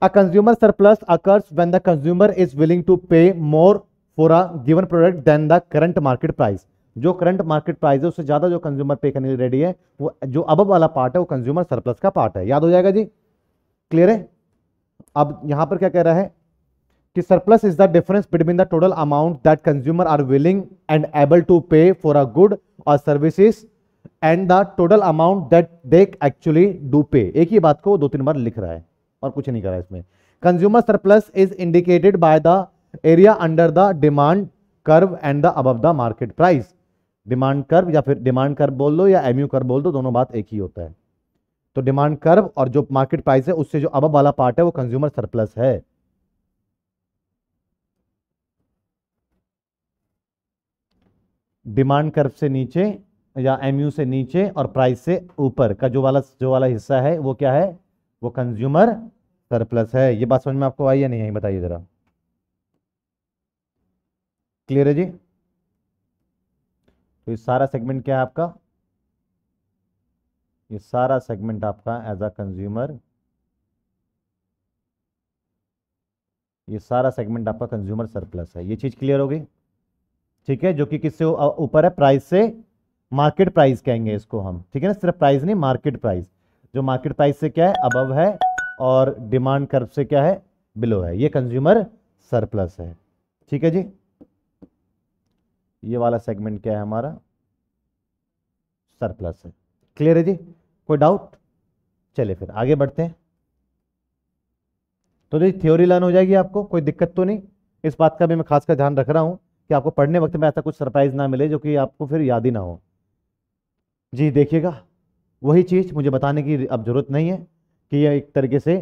A consumer surplus occurs when the consumer is willing to pay more for a given product than the current market price. जो करंट मार्केट प्राइस है उससे ज्यादा जो कंज्यूमर पे करने रेडी है वो जो अब वाला पार्ट है वो कंज्यूमर सरप्लस का पार्ट है याद हो जाएगा जी क्लियर है अब यहां पर क्या कह रहा है कि surplus is the difference between the total amount that consumer are willing and able to pay for a good or services and the total amount that they actually do pay एक ही बात को दो तीन बार लिख रहा है और कुछ नहीं करा इसमें consumer surplus is indicated by the area under the demand curve and the above the market price demand curve या फिर डिमांड कर्व बोल दो या एमयू कर्व बोल दो दोनों बात एक ही होता है तो डिमांड कर्व और जो मार्केट प्राइस है उससे जो अबव वाला पार्ट है वो कंज्यूमर सरप्लस है डिमांड कर्व से नीचे या एमयू से नीचे और प्राइस से ऊपर का जो वाला जो वाला हिस्सा है वो क्या है वो कंज्यूमर सरप्लस है ये बात समझ में आपको आई या नहीं आई बताइए ज़रा क्लियर है जी तो ये सारा सेगमेंट क्या है आपका ये सारा सेगमेंट आपका एज अ कंज्यूमर ये सारा सेगमेंट आपका कंज्यूमर सरप्लस है ये चीज़ क्लियर होगी ठीक है जो कि किससे ऊपर है प्राइस से मार्केट प्राइस कहेंगे इसको हम ठीक है ना सिर्फ प्राइस नहीं मार्केट प्राइस जो मार्केट प्राइस से क्या है अबव है और डिमांड कर्व से क्या है बिलो है ये कंज्यूमर सरप्लस है ठीक है जी ये वाला सेगमेंट क्या है हमारा सरप्लस है क्लियर है जी कोई डाउट चले फिर आगे बढ़ते हैं तो जी थ्योरी लर्न हो जाएगी आपको कोई दिक्कत तो नहीं इस बात का भी मैं खासकर ध्यान रख रहा हूं कि आपको पढ़ने वक्त में ऐसा कुछ सरप्राइज ना मिले जो कि आपको फिर याद ही ना हो जी देखिएगा वही चीज़ मुझे बताने की अब ज़रूरत नहीं है कि यह एक तरीके से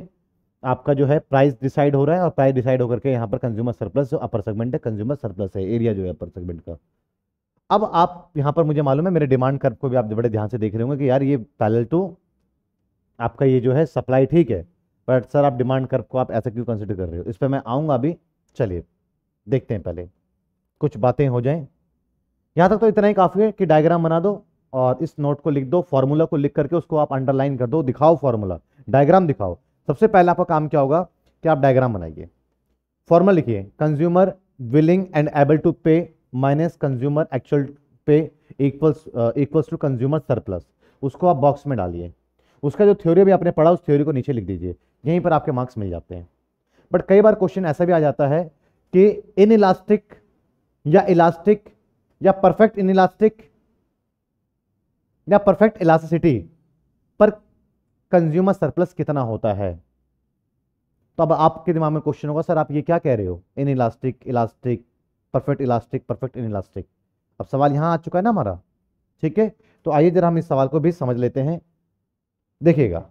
आपका जो है प्राइस डिसाइड हो रहा है और प्राइस डिसाइड होकर के यहाँ पर कंज्यूमर सरप्लस जो अपर सेगमेंट है कंज्यूमर सरप्लस है एरिया जो है अपर सेगमेंट का अब आप यहाँ पर मुझे मालूम है मेरे डिमांड कर्व को भी आप बड़े ध्यान से देख रहे होंगे कि यार ये पैरेलल टू आपका ये जो है सप्लाई ठीक है बट सर आप डिमांड कर्व को आप ऐसा क्यों कंसिडर कर रहे हो इस पर मैं आऊँगा अभी चलिए देखते हैं पहले कुछ बातें हो जाएँ यहाँ तक तो इतना ही काफ़ी है कि डायग्राम बना दो और इस नोट को लिख दो फॉर्मूला को लिख करके उसको आप अंडरलाइन कर दो दिखाओ फॉर्मूला डायग्राम दिखाओ सबसे पहले आपका काम क्या होगा कि आप डायग्राम बनाइए फॉर्मूला लिखिए consumer willing and able to pay minus consumer actual pay equals equals to consumer surplus उसको आप बॉक्स में डालिए उसका जो थ्योरी भी आपने पढ़ा उस थ्योरी को नीचे लिख दीजिए यहीं पर आपके मार्क्स मिल जाते हैं बट कई बार क्वेश्चन ऐसा भी आ जाता है कि इन इलास्टिक या इलास्टिक या परफेक्ट इन इलास्टिक या परफेक्ट इलास्टिसिटी पर कंज्यूमर सरप्लस कितना होता है तो अब आपके दिमाग में क्वेश्चन होगा सर आप ये क्या कह रहे हो inelastic elastic perfect elastic perfect inelastic अब सवाल यहाँ आ चुका है ना हमारा ठीक है तो आइए जरा हम इस सवाल को भी समझ लेते हैं देखिएगा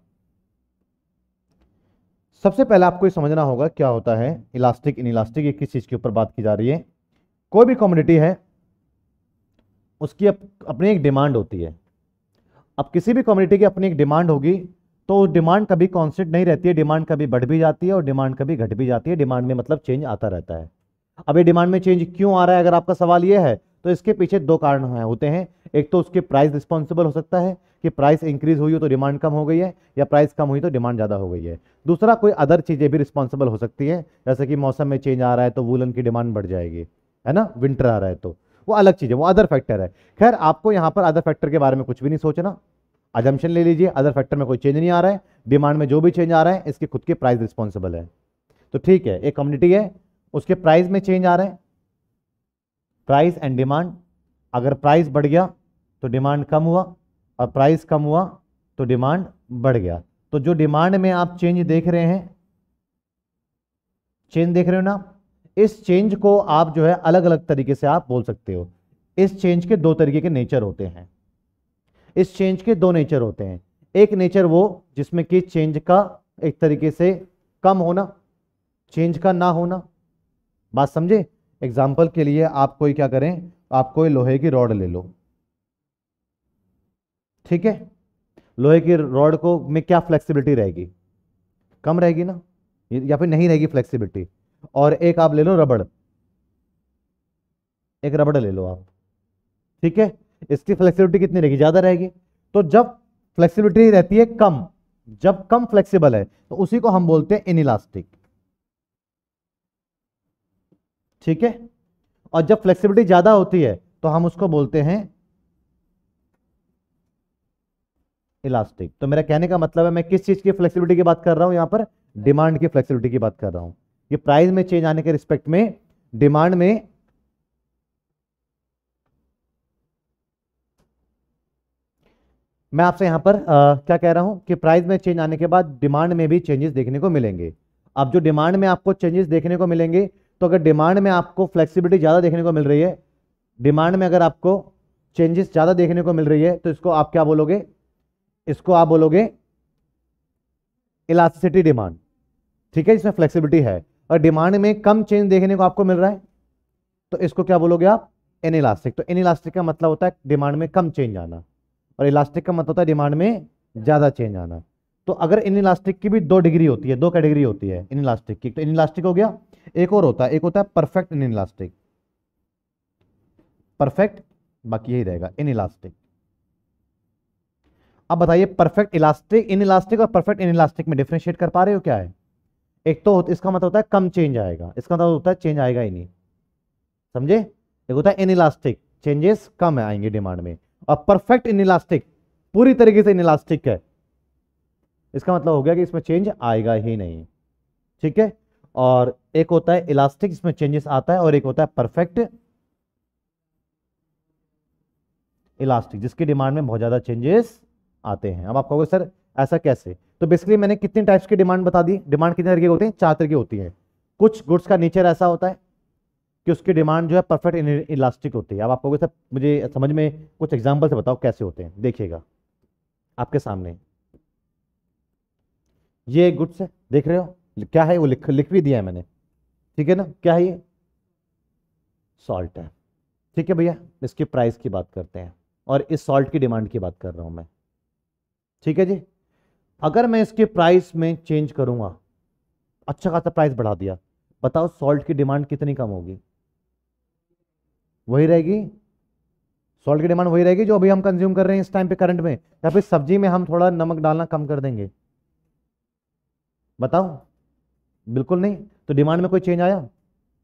सबसे पहले आपको ये समझना होगा क्या होता है इलास्टिक इन इलास्टिक किस चीज़ के ऊपर बात की जा रही है कोई भी कम्युनिटी है उसकी अप, अपनी एक डिमांड होती है अब किसी भी कम्युनिटी की अपनी एक डिमांड होगी तो डिमांड कभी कॉन्स्टेंट नहीं रहती है डिमांड कभी बढ़ भी जाती है और डिमांड कभी घट भी जाती है डिमांड में मतलब चेंज आता रहता है अब ये डिमांड में चेंज क्यों आ रहा है अगर आपका सवाल ये है तो इसके पीछे दो कारण होते हैं एक तो उसके प्राइस रिस्पॉन्सिबल हो सकता है कि प्राइस इंक्रीज हुई हो तो डिमांड कम हो गई है या प्राइस कम हुई तो डिमांड ज़्यादा हो गई है दूसरा कोई अदर चीज़ें भी रिस्पॉन्सिबल हो सकती है जैसे कि मौसम में चेंज आ रहा है तो वूलन की डिमांड बढ़ जाएगी है ना विंटर आ रहा है तो वो अलग चीज़ है वो अदर फैक्टर है खैर आपको यहाँ पर अदर फैक्टर के बारे में कुछ भी नहीं सोचना अजम्पन ले लीजिए अदर फैक्टर में कोई चेंज नहीं आ रहा है डिमांड में जो भी चेंज आ रहा है इसके खुद के प्राइस रिस्पॉन्सिबल है तो ठीक है एक कम्युनिटी है उसके प्राइस में चेंज आ रहे हैं प्राइस एंड डिमांड अगर प्राइस बढ़ गया तो डिमांड कम हुआ और प्राइस कम हुआ तो डिमांड बढ़ गया तो जो डिमांड में आप चेंज देख रहे हैं चेंज देख रहे हो ना इस चेंज को आप जो है अलग अलग तरीके से आप बोल सकते हो इस चेंज के दो तरीके के नेचर होते हैं इस चेंज के दो नेचर होते हैं एक नेचर वो जिसमें कि चेंज का एक तरीके से कम होना चेंज का ना होना बात समझे एग्जाम्पल के लिए आप कोई क्या करें आप कोई लोहे की रॉड ले लो ठीक है लोहे की रॉड को में क्या फ्लेक्सिबिलिटी रहेगी कम रहेगी ना या फिर नहीं रहेगी फ्लेक्सिबिलिटी और एक आप ले लो रबड़ एक रबड़ ले लो आप ठीक है इसकी फ्लेक्सिबिलिटी कितनी रहेगी ज्यादा रहेगी तो जब फ्लेक्सिबिलिटी रहती है कम जब कम फ्लेक्सिबल है तो उसी को हम बोलते हैं इनइलास्टिक ठीक है और जब फ्लेक्सिबिलिटी ज्यादा होती है तो हम उसको बोलते हैं इलास्टिक तो मेरा कहने का मतलब है मैं किस चीज की फ्लेक्सिबिलिटी की बात कर रहा हूं यहां पर डिमांड की फ्लेक्सिबिलिटी की बात कर रहा हूं ये प्राइस में चेंज आने के रिस्पेक्ट में डिमांड में मैं आपसे यहां पर आ, क्या कह रहा हूं कि प्राइस में चेंज आने के बाद डिमांड में भी चेंजेस देखने को मिलेंगे अब जो डिमांड में आपको चेंजेस देखने को मिलेंगे तो अगर डिमांड में आपको फ्लेक्सिबिलिटी ज़्यादा देखने को मिल रही है डिमांड में अगर आपको चेंजेस ज़्यादा देखने को मिल रही है तो इसको आप क्या बोलोगे इसको आप बोलोगे इलास्टिसिटी डिमांड ठीक है इसमें फ्लेक्सिबिलिटी है और डिमांड में कम चेंज देखने को आपको मिल रहा है तो इसको क्या बोलोगे आप इन इलास्टिक तो इन इलास्टिक का मतलब होता है डिमांड में कम चेंज आना और इलास्टिक का मतलब होता है डिमांड में ज़्यादा चेंज आना तो अगर इन इलास्टिक की भी दो डिग्री होती है दो कैटेगरी होती है इन इलास्टिक की तो इन इलास्टिक हो गया एक और होता है एक होता है परफेक्ट इन इलास्टिक परफेक्ट बाकी यही रहेगा इन इलास्टिक अब बताइए परफेक्ट इलास्टिक इन इलास्टिक और परफेक्ट इन इलास्टिक में डिफ्रेंशिएट कर पा रहे हो क्या है एक तो इसका मतलब होता है कम चेंज आएगा इसका मतलब होता है चेंज आएगा ही नहीं समझे एक होता है इलास्टिक चेंजेस कम आएंगे डिमांड में और परफेक्ट इन इलास्टिक पूरी तरीके से इलास्टिक है इसका मतलब हो गया कि इसमें चेंज आएगा ही नहीं ठीक है और एक होता है इलास्टिक इसमें चेंजेस आता है और एक होता है परफेक्ट इलास्टिक जिसकी डिमांड में बहुत ज़्यादा चेंजेस आते हैं अब आप कहोगे सर ऐसा कैसे तो बेसिकली मैंने कितनी टाइप्स की डिमांड बता दी डिमांड कितने तरीके होते हैं चार तरीके होती है कुछ गुड्स का नेचर ऐसा होता है कि उसकी डिमांड जो है परफेक्ट इलास्टिक होती है अब आपको सर मुझे समझ में कुछ एग्जाम्पल से बताओ कैसे होते हैं देखिएगा आपके सामने ये गुड्स है देख रहे हो क्या है वो लिख लिख भी दिया है मैंने ठीक है ना क्या है ये सॉल्ट है ठीक है भैया इसकी प्राइस की बात करते हैं और इस सॉल्ट की डिमांड की बात कर रहा हूँ मैं ठीक है जी अगर मैं इसके प्राइस में चेंज करूंगा अच्छा खासा प्राइस बढ़ा दिया बताओ सॉल्ट की डिमांड कितनी कम होगी वही रहेगी सॉल्ट की डिमांड वही रहेगी जो अभी हम कंज्यूम कर रहे हैं इस टाइम पे करंट में या फिर सब्जी में हम थोड़ा नमक डालना कम कर देंगे बताओ बिल्कुल नहीं तो डिमांड में कोई चेंज आया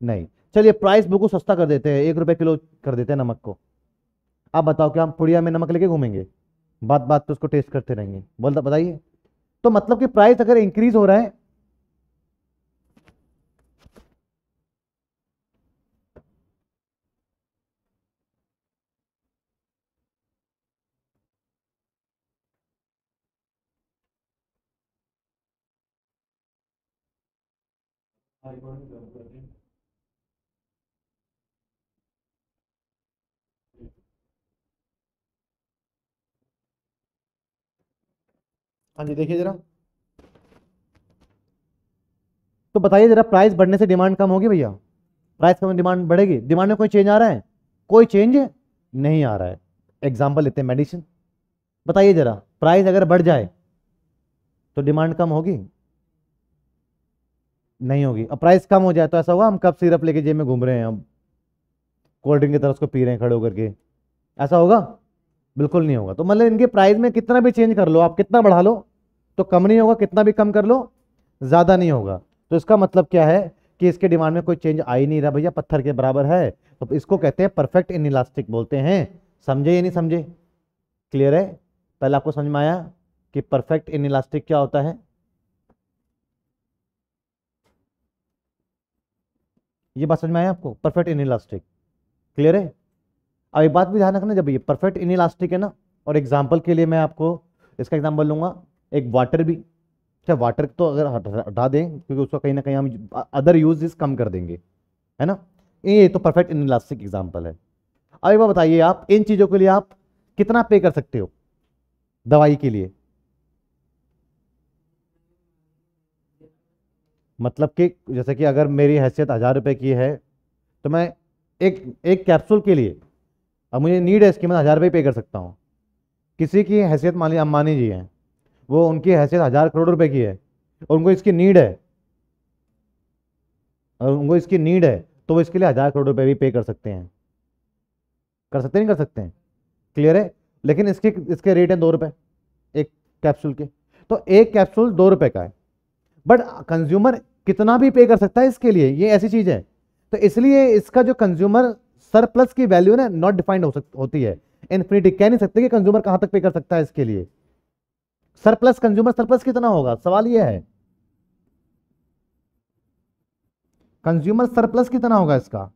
नहीं चलिए प्राइस बिल्कुल सस्ता कर देते हैं एक रुपये किलो कर देते हैं नमक को आप बताओ कि हम पुड़िया में नमक लेके घूमेंगे बात बात तो उसको टेस्ट करते रहेंगे बोलता बताइए तो मतलब कि प्राइस अगर इंक्रीज हो रहा है Thank you. हाँ जी देखिए जरा तो बताइए जरा प्राइस बढ़ने से डिमांड कम होगी भैया प्राइस कम डिमांड बढ़ेगी डिमांड में कोई चेंज आ रहा है कोई चेंज नहीं आ रहा है एग्जाम्पल लेते हैं मेडिसिन बताइए जरा प्राइस अगर बढ़ जाए तो डिमांड कम होगी नहीं होगी अब प्राइस कम हो जाए तो ऐसा होगा हम कब सिरप लेके जेब में घूम रहे हैं हम कोल्ड ड्रिंक की तरह उसको पी रहे हैं खड़े होकर के ऐसा होगा बिल्कुल नहीं होगा तो मतलब इनके प्राइस में कितना भी चेंज कर लो आप कितना बढ़ा लो तो कम नहीं होगा कितना भी कम कर लो ज़्यादा नहीं होगा तो इसका मतलब क्या है कि इसके डिमांड में कोई चेंज आ ही नहीं रहा भैया पत्थर के बराबर है तो इसको कहते हैं परफेक्ट इन इलास्टिक बोलते हैं समझे या नहीं समझे क्लियर है पहले आपको समझ में आया कि परफेक्ट इन इलास्टिक क्या होता है ये बात समझ में आया आपको परफेक्ट इन इलास्टिक क्लियर है अब एक बात भी ध्यान रखना जब ये परफेक्ट इनलास्टिक है ना और एग्जाम्पल के लिए मैं आपको इसका एग्जाम्पल लूँगा एक वाटर भी अच्छा वाटर तो अगर हटा दें क्योंकि उसका कहीं ना कहीं हम अदर यूज कम कर देंगे है ना ये तो परफेक्ट इनलास्टिक एग्जाम्पल है अब एक बार बताइए आप इन चीज़ों के लिए आप कितना पे कर सकते हो दवाई के लिए मतलब कि जैसे कि अगर मेरी हैसियत हज़ार रुपये की है तो मैं एक एक कैप्सूल के लिए अब मुझे नीड है इसकी मैं हज़ार रुपये पे कर सकता हूँ किसी की हैसियत मान लीजिए अम्बानी जी हैं वो उनकी हैसियत हज़ार करोड़ रुपए की है और उनको इसकी नीड है और उनको इसकी नीड है तो वो इसके लिए हज़ार करोड़ रुपए भी पे कर सकते हैं कर सकते नहीं कर सकते हैं क्लियर है लेकिन इसके इसके रेट हैं दो रुपये एक कैप्सूल के तो एक कैप्सूल दो रुपये का है बट कंज्यूमर कितना भी पे कर सकता है इसके लिए ये ऐसी चीज़ है तो इसलिए इसका जो कंज्यूमर सरप्लस की वैल्यू ना नॉट डिफाइंड हो सकती होती है इन्फिनिटी कह नहीं सकते कि कंज्यूमर कहां तक पे कर सकता है इसके लिए सरप्लस कंज्यूमर सरप्लस कितना होगा सवाल यह है कंज्यूमर सरप्लस कितना होगा इसका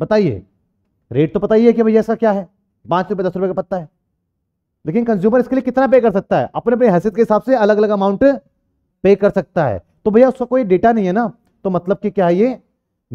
बताइए रेट तो पता ही है कि भैया ऐसा क्या है पांच रुपए दस रुपए का पत्ता है लेकिन कंज्यूमर इसके लिए कितना पे कर सकता है अपने अपने हैसियत के हिसाब से अलग अलग अमाउंट पे कर सकता है तो भैया उसका कोई डेटा नहीं है ना तो मतलब कि क्या है ये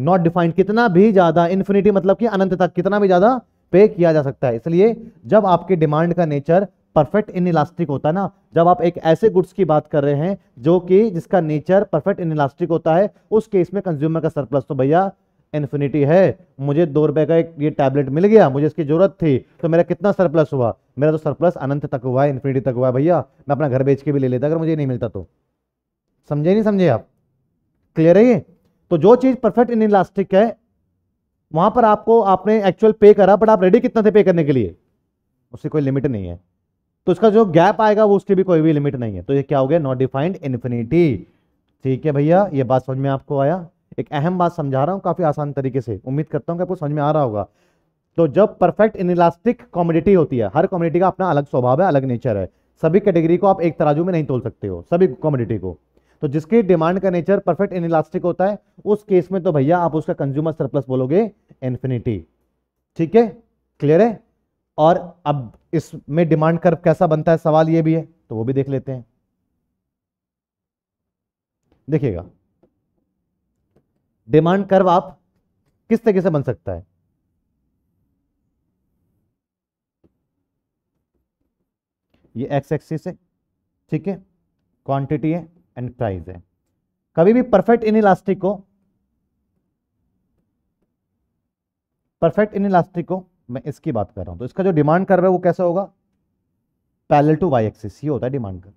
नॉट डिफाइंड कितना भी ज्यादा इन्फिनिटी मतलब कि अनंत तक कितना भी ज्यादा पे किया जा सकता है इसलिए जब आपके डिमांड का नेचर परफेक्ट इन इलास्टिक होता है ना जब आप एक ऐसे गुड्स की बात कर रहे हैं जो कि जिसका नेचर परफेक्ट इन इलास्टिक होता है उस केस में कंज्यूमर का सरप्लस तो भैया इन्फिनिटी है मुझे दो रुपए का एक ये टैबलेट मिल गया मुझे इसकी जरूरत थी तो मेरा कितना सरप्लस हुआ मेरा तो सरप्लस अनंत तक हुआ है इन्फिनिटी तक हुआ है भैया मैं अपना घर बेच के भी ले लेता अगर मुझे नहीं मिलता तो समझे नहीं समझे आप क्लियर है ये तो जो चीज़ परफेक्ट इन इलास्टिक है वहाँ पर आपको आपने एक्चुअल पे करा बट आप रेडी कितना थे पे करने के लिए उससे कोई लिमिट नहीं है तो इसका जो गैप आएगा वो उसकी भी कोई भी लिमिट नहीं है तो ये क्या हो गया नॉट डिफाइंड इन्फिनिटी ठीक है भैया ये बात समझ में आपको आया एक अहम बात समझा रहा हूँ काफ़ी आसान तरीके से उम्मीद करता हूँ कि आपको समझ में आ रहा होगा तो जब परफेक्ट इन इलास्टिक कॉमोडिटी होती है हर कॉमोडिटी का अपना अलग स्वभाव है अलग नेचर है सभी कैटेगरी को आप एक तराजू में नहीं तोल सकते हो सभी कॉमोडिटी को तो जिसकी डिमांड का नेचर परफेक्ट इलास्टिक होता है उस केस में तो भैया आप उसका कंज्यूमर सरप्लस बोलोगे इन्फिनिटी ठीक है क्लियर है और अब इसमें डिमांड कर्व कैसा बनता है सवाल ये भी है तो वो भी देख लेते हैं देखिएगा डिमांड कर्व आप किस तरीके से बन सकता है ये एक्स एक्सिस है ठीक है क्वांटिटी है एंड प्राइस है कभी भी परफेक्ट इन इलास्टिक को परफेक्ट इन इलास्टिक को मैं इसकी बात कर रहा हूं तो इसका जो डिमांड कर रहा है वो कैसा होगा पैरेलल टू वाई एक्सिस ये होता है डिमांड कर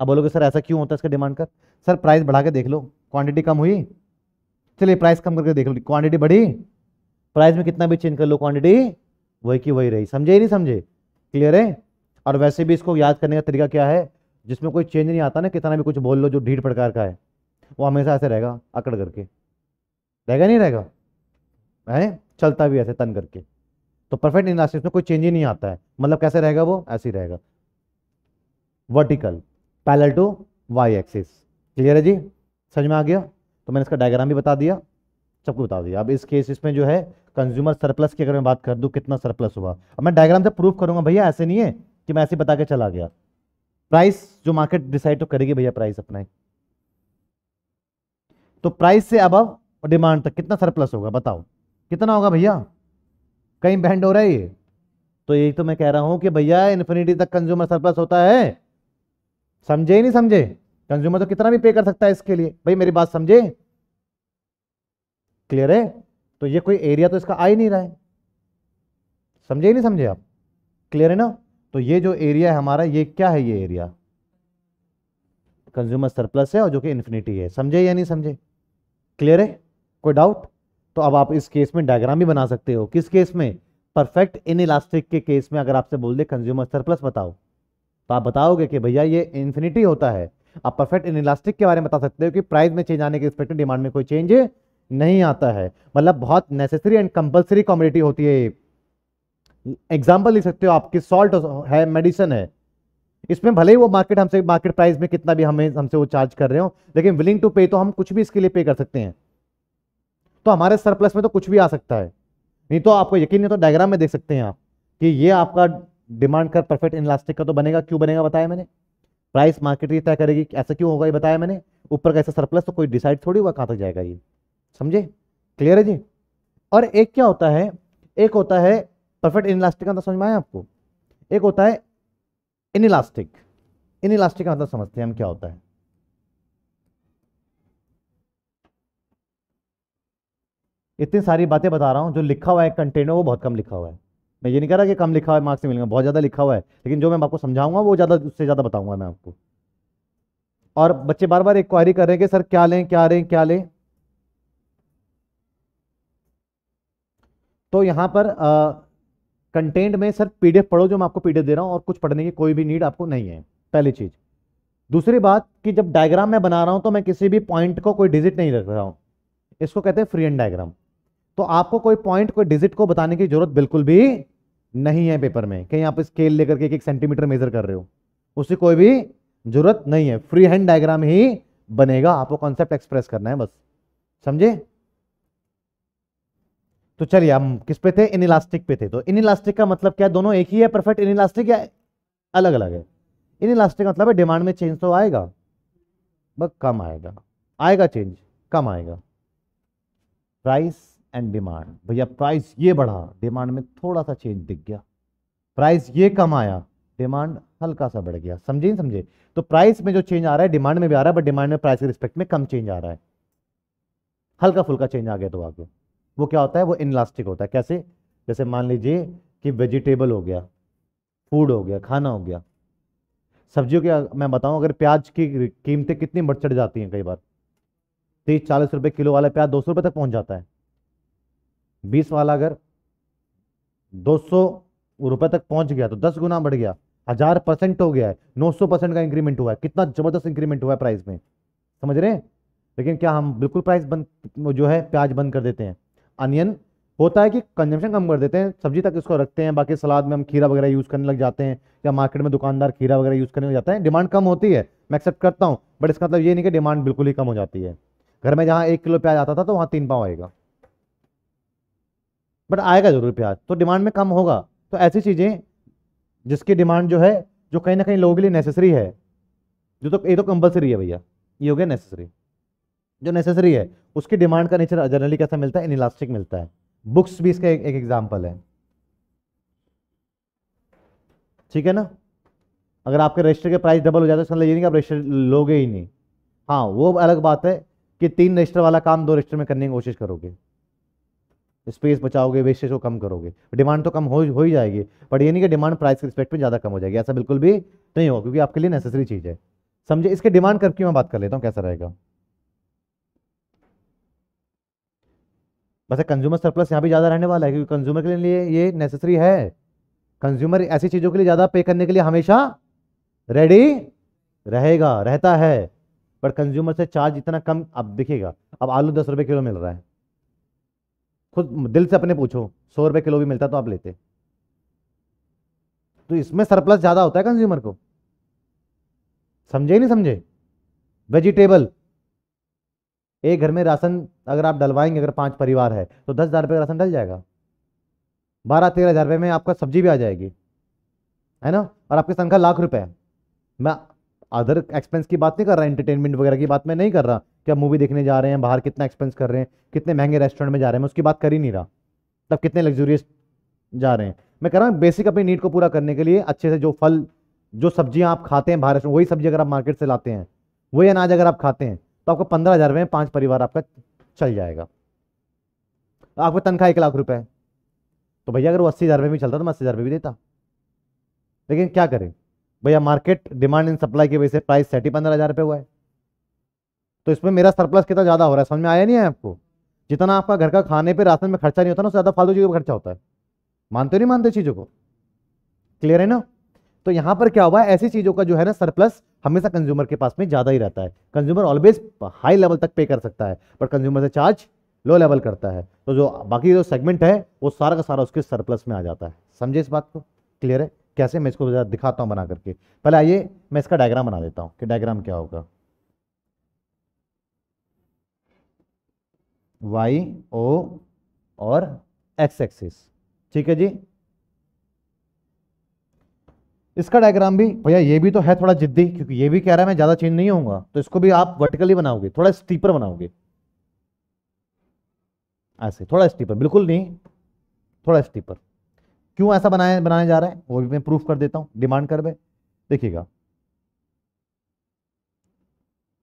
अब बोलोगे सर ऐसा क्यों होता है इसका डिमांड कर सर प्राइस बढ़ा के देख लो क्वांटिटी कम हुई चलिए प्राइस कम करके देख लो क्वांटिटी बढ़ी प्राइस में कितना भी चेंज कर लो क्वांटिटी वही की वही रही समझे ही नहीं समझे क्लियर है और वैसे भी इसको याद करने का तरीका क्या है जिसमें कोई चेंज नहीं आता ना कितना भी कुछ बोल लो जो ढीठ प्रकार का है वो हमेशा ऐसे रहेगा अकड़ करके रहेगा नहीं रहेगा है चलता भी ऐसे तन करके तो परफेक्ट इनास्टिक में कोई चेंज ही नहीं आता है मतलब कैसे रहेगा वो ऐसे ही रहेगा vertical parallel to Y axis clear है जी समझ में आ गया तो मैंने इसका डायग्राम भी बता दिया सबको बता दिया अब इस केस इसमें जो है कंज्यूमर सरप्लस की अगर मैं बात कर दूँ कितना सरप्लस हुआ अब मैं डायग्राम से प्रूफ करूंगा भैया ऐसे नहीं है कि मैं ऐसे बता के चला गया प्राइस जो मार्केट डिसाइड तो करेगी भैया प्राइस अपना तो प्राइस से अब और डिमांड तक कितना सरप्लस होगा बताओ कितना होगा भैया कहीं बैंड हो रहा है ये तो यही तो मैं कह रहा हूं कि भैया इन्फिनिटी तक कंज्यूमर सरप्लस होता है समझे ही नहीं समझे कंज्यूमर तो कितना भी पे कर सकता है इसके लिए भाई मेरी बात समझे क्लियर है तो ये कोई एरिया तो इसका आ ही नहीं रहा है समझे ही नहीं समझे आप क्लियर है ना तो ये जो एरिया है हमारा ये क्या है ये एरिया कंज्यूमर सरप्लस है और जो कि इन्फिनिटी है समझे या नहीं समझे क्लियर है कोई डाउट तो अब आप इस केस में डायग्राम भी बना सकते हो किस केस में परफेक्ट इन इलास्टिक के केस में अगर आपसे बोल दे कंज्यूमर सरप्लस बताओ तो आप बताओगे कि भैया ये इन्फिनिटी होता है आप परफेक्ट इन इलास्टिक के बारे में बता सकते हो कि प्राइस में चेंज आने के रिस्पेक्ट डिमांड में कोई चेंज नहीं आता है मतलब बहुत नेसेसरी एंड कंपल्सरी कॉमोडिटी होती है एग्जाम्पल ले सकते हो आपके सॉल्ट है मेडिसिन है इसमें भले ही वो मार्केट हमसे मार्केट प्राइस में कितना भी हमें हमसे वो चार्ज कर रहे हो लेकिन विलिंग टू पे तो हम कुछ भी इसके लिए पे कर सकते हैं तो हमारे सरप्लस में तो कुछ भी आ सकता है नहीं तो आपको यकीन नहीं तो डायग्राम में देख सकते हैं आप कि ये आपका डिमांड कर परफेक्ट इनलास्टिक का तो बनेगा क्यों बनेगा बताया मैंने प्राइस मार्केट ये तय करेगी ऐसा क्यों होगा ये बताया मैंने ऊपर का ऐसा सरप्लस तो कोई डिसाइड थोड़ी हुआ कहाँ तक जाएगा ये समझे क्लियर है जी और एक क्या होता है एक होता है परफेक्ट इलास्टिक का समझ में आया आपको एक होता है इन इलास्टिक का मतलब समझते हैं हम क्या होता है इतनी सारी बातें बता रहा हूं जो लिखा हुआ है कंटेनर वो बहुत कम लिखा हुआ है मैं ये नहीं कह रहा कि कम लिखा हुआ है मार्क्स मिलेगा बहुत ज़्यादा लिखा हुआ है लेकिन जो मैं आपको समझाऊंगा वो ज़्यादा उससे ज़्यादा बताऊंगा मैं आपको और बच्चे बार बार इंक्वायरी कर रहे हैं कि सर क्या लें क्या लें क्या लें तो यहां पर आ, कंटेंट में सर पीडीएफ पढ़ो जो मैं आपको पीडीएफ दे रहा हूँ और कुछ पढ़ने की कोई भी नीड आपको नहीं है पहली चीज़ दूसरी बात कि जब डायग्राम मैं बना रहा हूँ तो मैं किसी भी पॉइंट को कोई डिजिट नहीं रख रहा हूँ इसको कहते हैं फ्री एंड डायग्राम तो आपको कोई पॉइंट कोई डिजिट को बताने की जरूरत बिल्कुल भी नहीं है पेपर में कहीं आप स्केल लेकर के एक एक सेंटीमीटर मेजर कर रहे हो उसकी कोई भी जरूरत नहीं है फ्री हैंड डायग्राम ही बनेगा आपको कॉन्सेप्ट एक्सप्रेस करना है बस समझे तो चलिए हम किस पे थे इन इलास्टिक पे थे तो इन इलास्टिक का मतलब क्या दोनों एक ही है परफेक्ट इन इलास्टिक या अलग अलग है इन का मतलब है डिमांड में चेंज तो आएगा बस कम आएगा आएगा चेंज कम आएगा प्राइस एंड डिमांड भैया प्राइस ये बढ़ा डिमांड में थोड़ा सा चेंज दिख गया प्राइस ये कम आया डिमांड हल्का सा बढ़ गया समझे नहीं समझे तो प्राइस में जो चेंज आ रहा है डिमांड में भी आ रहा है बट डिमांड में प्राइस के रिस्पेक्ट में कम चेंज आ रहा है हल्का फुल्का चेंज आ गया तो आगे वो क्या होता है वो इनलास्टिक होता है कैसे जैसे मान लीजिए कि वेजिटेबल हो गया फूड हो गया खाना हो गया सब्जियों के मैं बताऊं अगर प्याज की कीमतें कितनी बढ़ चढ़ जाती हैं कई बार तीस चालीस रुपए किलो वाला प्याज दो सौ रुपये तक पहुंच जाता है बीस वाला अगर दो सौ रुपये तक पहुंच गया तो दस गुना बढ़ गया हजार परसेंट हो गया है नौ सौ परसेंट का इंक्रीमेंट हुआ है कितना जबरदस्त इंक्रीमेंट हुआ है प्राइस में समझ रहे हैं लेकिन क्या हम बिल्कुल प्राइस बंद जो है प्याज बंद कर देते हैं अनियन होता है कि कंजम्पशन कम कर देते हैं सब्जी तक इसको रखते हैं बाकी सलाद में हम खीरा वगैरह यूज़ करने लग जाते हैं या मार्केट में दुकानदार खीरा वगैरह यूज़ करने लग जाते हैं डिमांड कम होती है मैं एक्सेप्ट करता हूँ बट इसका मतलब ये नहीं कि डिमांड बिल्कुल ही कम हो जाती है घर में जहाँ एक किलो प्याज आता था तो वहाँ तीन पाव आएगा बट आएगा जरूर प्याज तो डिमांड में कम होगा तो ऐसी चीज़ें जिसकी डिमांड जो है जो कहीं ना कहीं लोगों के लिए नेसेसरी है जो तो ये तो कंपलसरी है भैया ये हो गया नेसेसरी जो नेसेसरी है उसकी डिमांड का नेचर जनरली कैसा मिलता है इनलास्टिक मिलता है बुक्स भी इसका एक एग्जाम्पल है ठीक है ना अगर आपके रजिस्टर के प्राइस डबल हो जाते हैं तो मतलब ये नहीं कि आप रजिस्टर लोगे ही नहीं हाँ वो अलग बात है कि तीन रजिस्टर वाला काम दो रजिस्टर में करने की कोशिश करोगे स्पेस बचाओगे वेस्टेज को कम करोगे डिमांड तो कम हो हो ही जाएगी बट ये नहीं कि डिमांड प्राइस के रिस्पेक्ट में ज़्यादा कम हो जाएगी ऐसा बिल्कुल भी नहीं होगा क्योंकि आपके लिए नेसेसरी चीज़ है समझे इसके डिमांड करके मैं बात कर लेता हूँ कैसा रहेगा वैसे कंज्यूमर सरप्लस यहाँ भी ज़्यादा रहने वाला है क्योंकि कंज्यूमर के लिए ये नेसेसरी है कंज्यूमर ऐसी चीज़ों के लिए ज़्यादा पे करने के लिए हमेशा रेडी रहेगा रहता है पर कंज्यूमर से चार्ज इतना कम अब दिखेगा अब आलू दस रुपये किलो मिल रहा है खुद दिल से अपने पूछो सौ रुपये किलो भी मिलता तो आप लेते तो इसमें सरप्लस ज़्यादा होता है कंज्यूमर को समझे नहीं समझे वेजिटेबल एक घर में राशन अगर आप डलवाएंगे अगर पाँच परिवार है तो दस हज़ार रुपये का राशन डल जाएगा बारह तेरह हज़ार रुपये में आपका सब्जी भी आ जाएगी है ना और आपकी संख्या लाख रुपये मैं अदर एक्सपेंस की बात नहीं कर रहा एंटरटेनमेंट वगैरह की बात मैं नहीं कर रहा कि आप मूवी देखने जा रहे हैं बाहर कितना एक्सपेंस कर रहे हैं कितने महंगे रेस्टोरेंट में जा रहे हैं मैं उसकी बात कर ही नहीं रहा तब मतलब कितने लग्जूरियस जा रहे हैं मैं कह रहा हूँ बेसिक अपनी नीड को पूरा करने के लिए अच्छे से जो फल जो सब्जियाँ आप खाते हैं भारत में वही सब्जी अगर आप मार्केट से लाते हैं वही अनाज अगर आप खाते हैं तो आपका पंद्रह हज़ार में पांच परिवार आपका चल जाएगा आपका तनख्वाह एक लाख रुपए है तो भैया अगर वो अस्सी हज़ार में भी चलता तो मैं अस्सी हज़ार में भी देता लेकिन क्या करें भैया मार्केट डिमांड एंड सप्लाई की वजह से प्राइस सेट ही पंद्रह हज़ार रुपये हुआ है तो इसमें मेरा सरप्लस कितना ज़्यादा हो रहा है समझ में आया नहीं है आपको जितना आपका घर का खाने पर राशन में खर्चा नहीं होता ना उससे ज़्यादा फालतू चीज़ों पर खर्चा होता है मानते नहीं मानते चीज़ों को क्लियर है ना तो यहां पर क्या हुआ ऐसी चीज़ों का जो है ना सरप्लस हमेशा कंज्यूमर के पास में ज़्यादा ही रहता है कंज्यूमर ऑलवेज हाई लेवल तक पे कर सकता है पर कंज्यूमर से चार्ज लो लेवल करता है तो जो बाकी जो सेगमेंट है वो सारा का सारा उसके सरप्लस में आ जाता है समझे इस बात को क्लियर है कैसे मैं इसको दिखाता हूँ बना करके पहले आइए मैं इसका डायग्राम बना देता हूँ कि डायग्राम क्या होगा वाई ओ और एक्स एक्सिस ठीक है जी इसका डायग्राम भी भैया ये भी तो है थोड़ा जिद्दी क्योंकि ये भी कह रहा है मैं ज्यादा चेंज नहीं होऊंगा तो इसको भी आप वर्टिकली बनाओगे थोड़ा स्टीपर बनाओगे ऐसे थोड़ा स्टीपर बिल्कुल नहीं थोड़ा स्टीपर क्यों ऐसा बनाया बनाया जा रहा है वो भी मैं प्रूफ कर देता हूँ डिमांड कर देखिएगा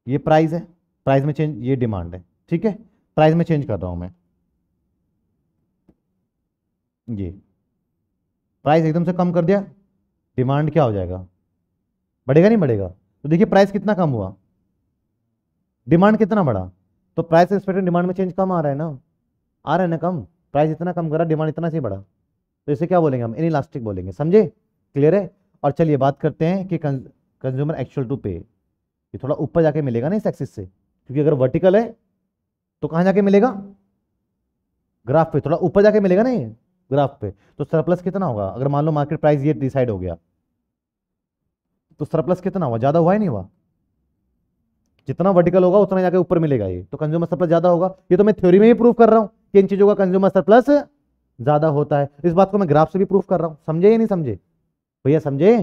ये प्राइस है प्राइस में चेंज ये डिमांड है ठीक है प्राइस में चेंज कर रहा हूँ मैं ये प्राइस एकदम से कम कर दिया डिमांड क्या हो जाएगा बढ़ेगा नहीं बढ़ेगा तो देखिए प्राइस कितना कम हुआ डिमांड कितना बढ़ा तो प्राइस एक्सपेक्टेड डिमांड में चेंज कम आ रहा है ना आ रहा है ना कम प्राइस इतना कम करा डिमांड इतना सी बढ़ा तो इसे क्या बोलेंगे हम इन इलास्टिक बोलेंगे समझे क्लियर है और चलिए बात करते हैं कि कंज्यूमर एक्चुअल टू पे ये थोड़ा ऊपर जाके मिलेगा ना इस एक्सिस से क्योंकि अगर वर्टिकल है तो कहाँ जाके मिलेगा ग्राफ पे थोड़ा ऊपर जाके मिलेगा ना ये ग्राफ पे तो सरप्लस कितना होगा अगर मान लो मार्केट प्राइस ये डिसाइड हो गया तो सरप्लस कितना हुआ ज़्यादा हुआ ही नहीं हुआ जितना वर्टिकल होगा उतना जाके ऊपर मिलेगा ये तो कंज्यूमर सरप्लस ज़्यादा होगा ये तो मैं थ्योरी में ही प्रूफ कर रहा हूँ कि इन चीज़ों का कंज्यूमर सरप्लस ज़्यादा होता है इस बात को मैं ग्राफ से भी प्रूफ कर रहा हूँ समझे या नहीं समझे भैया समझे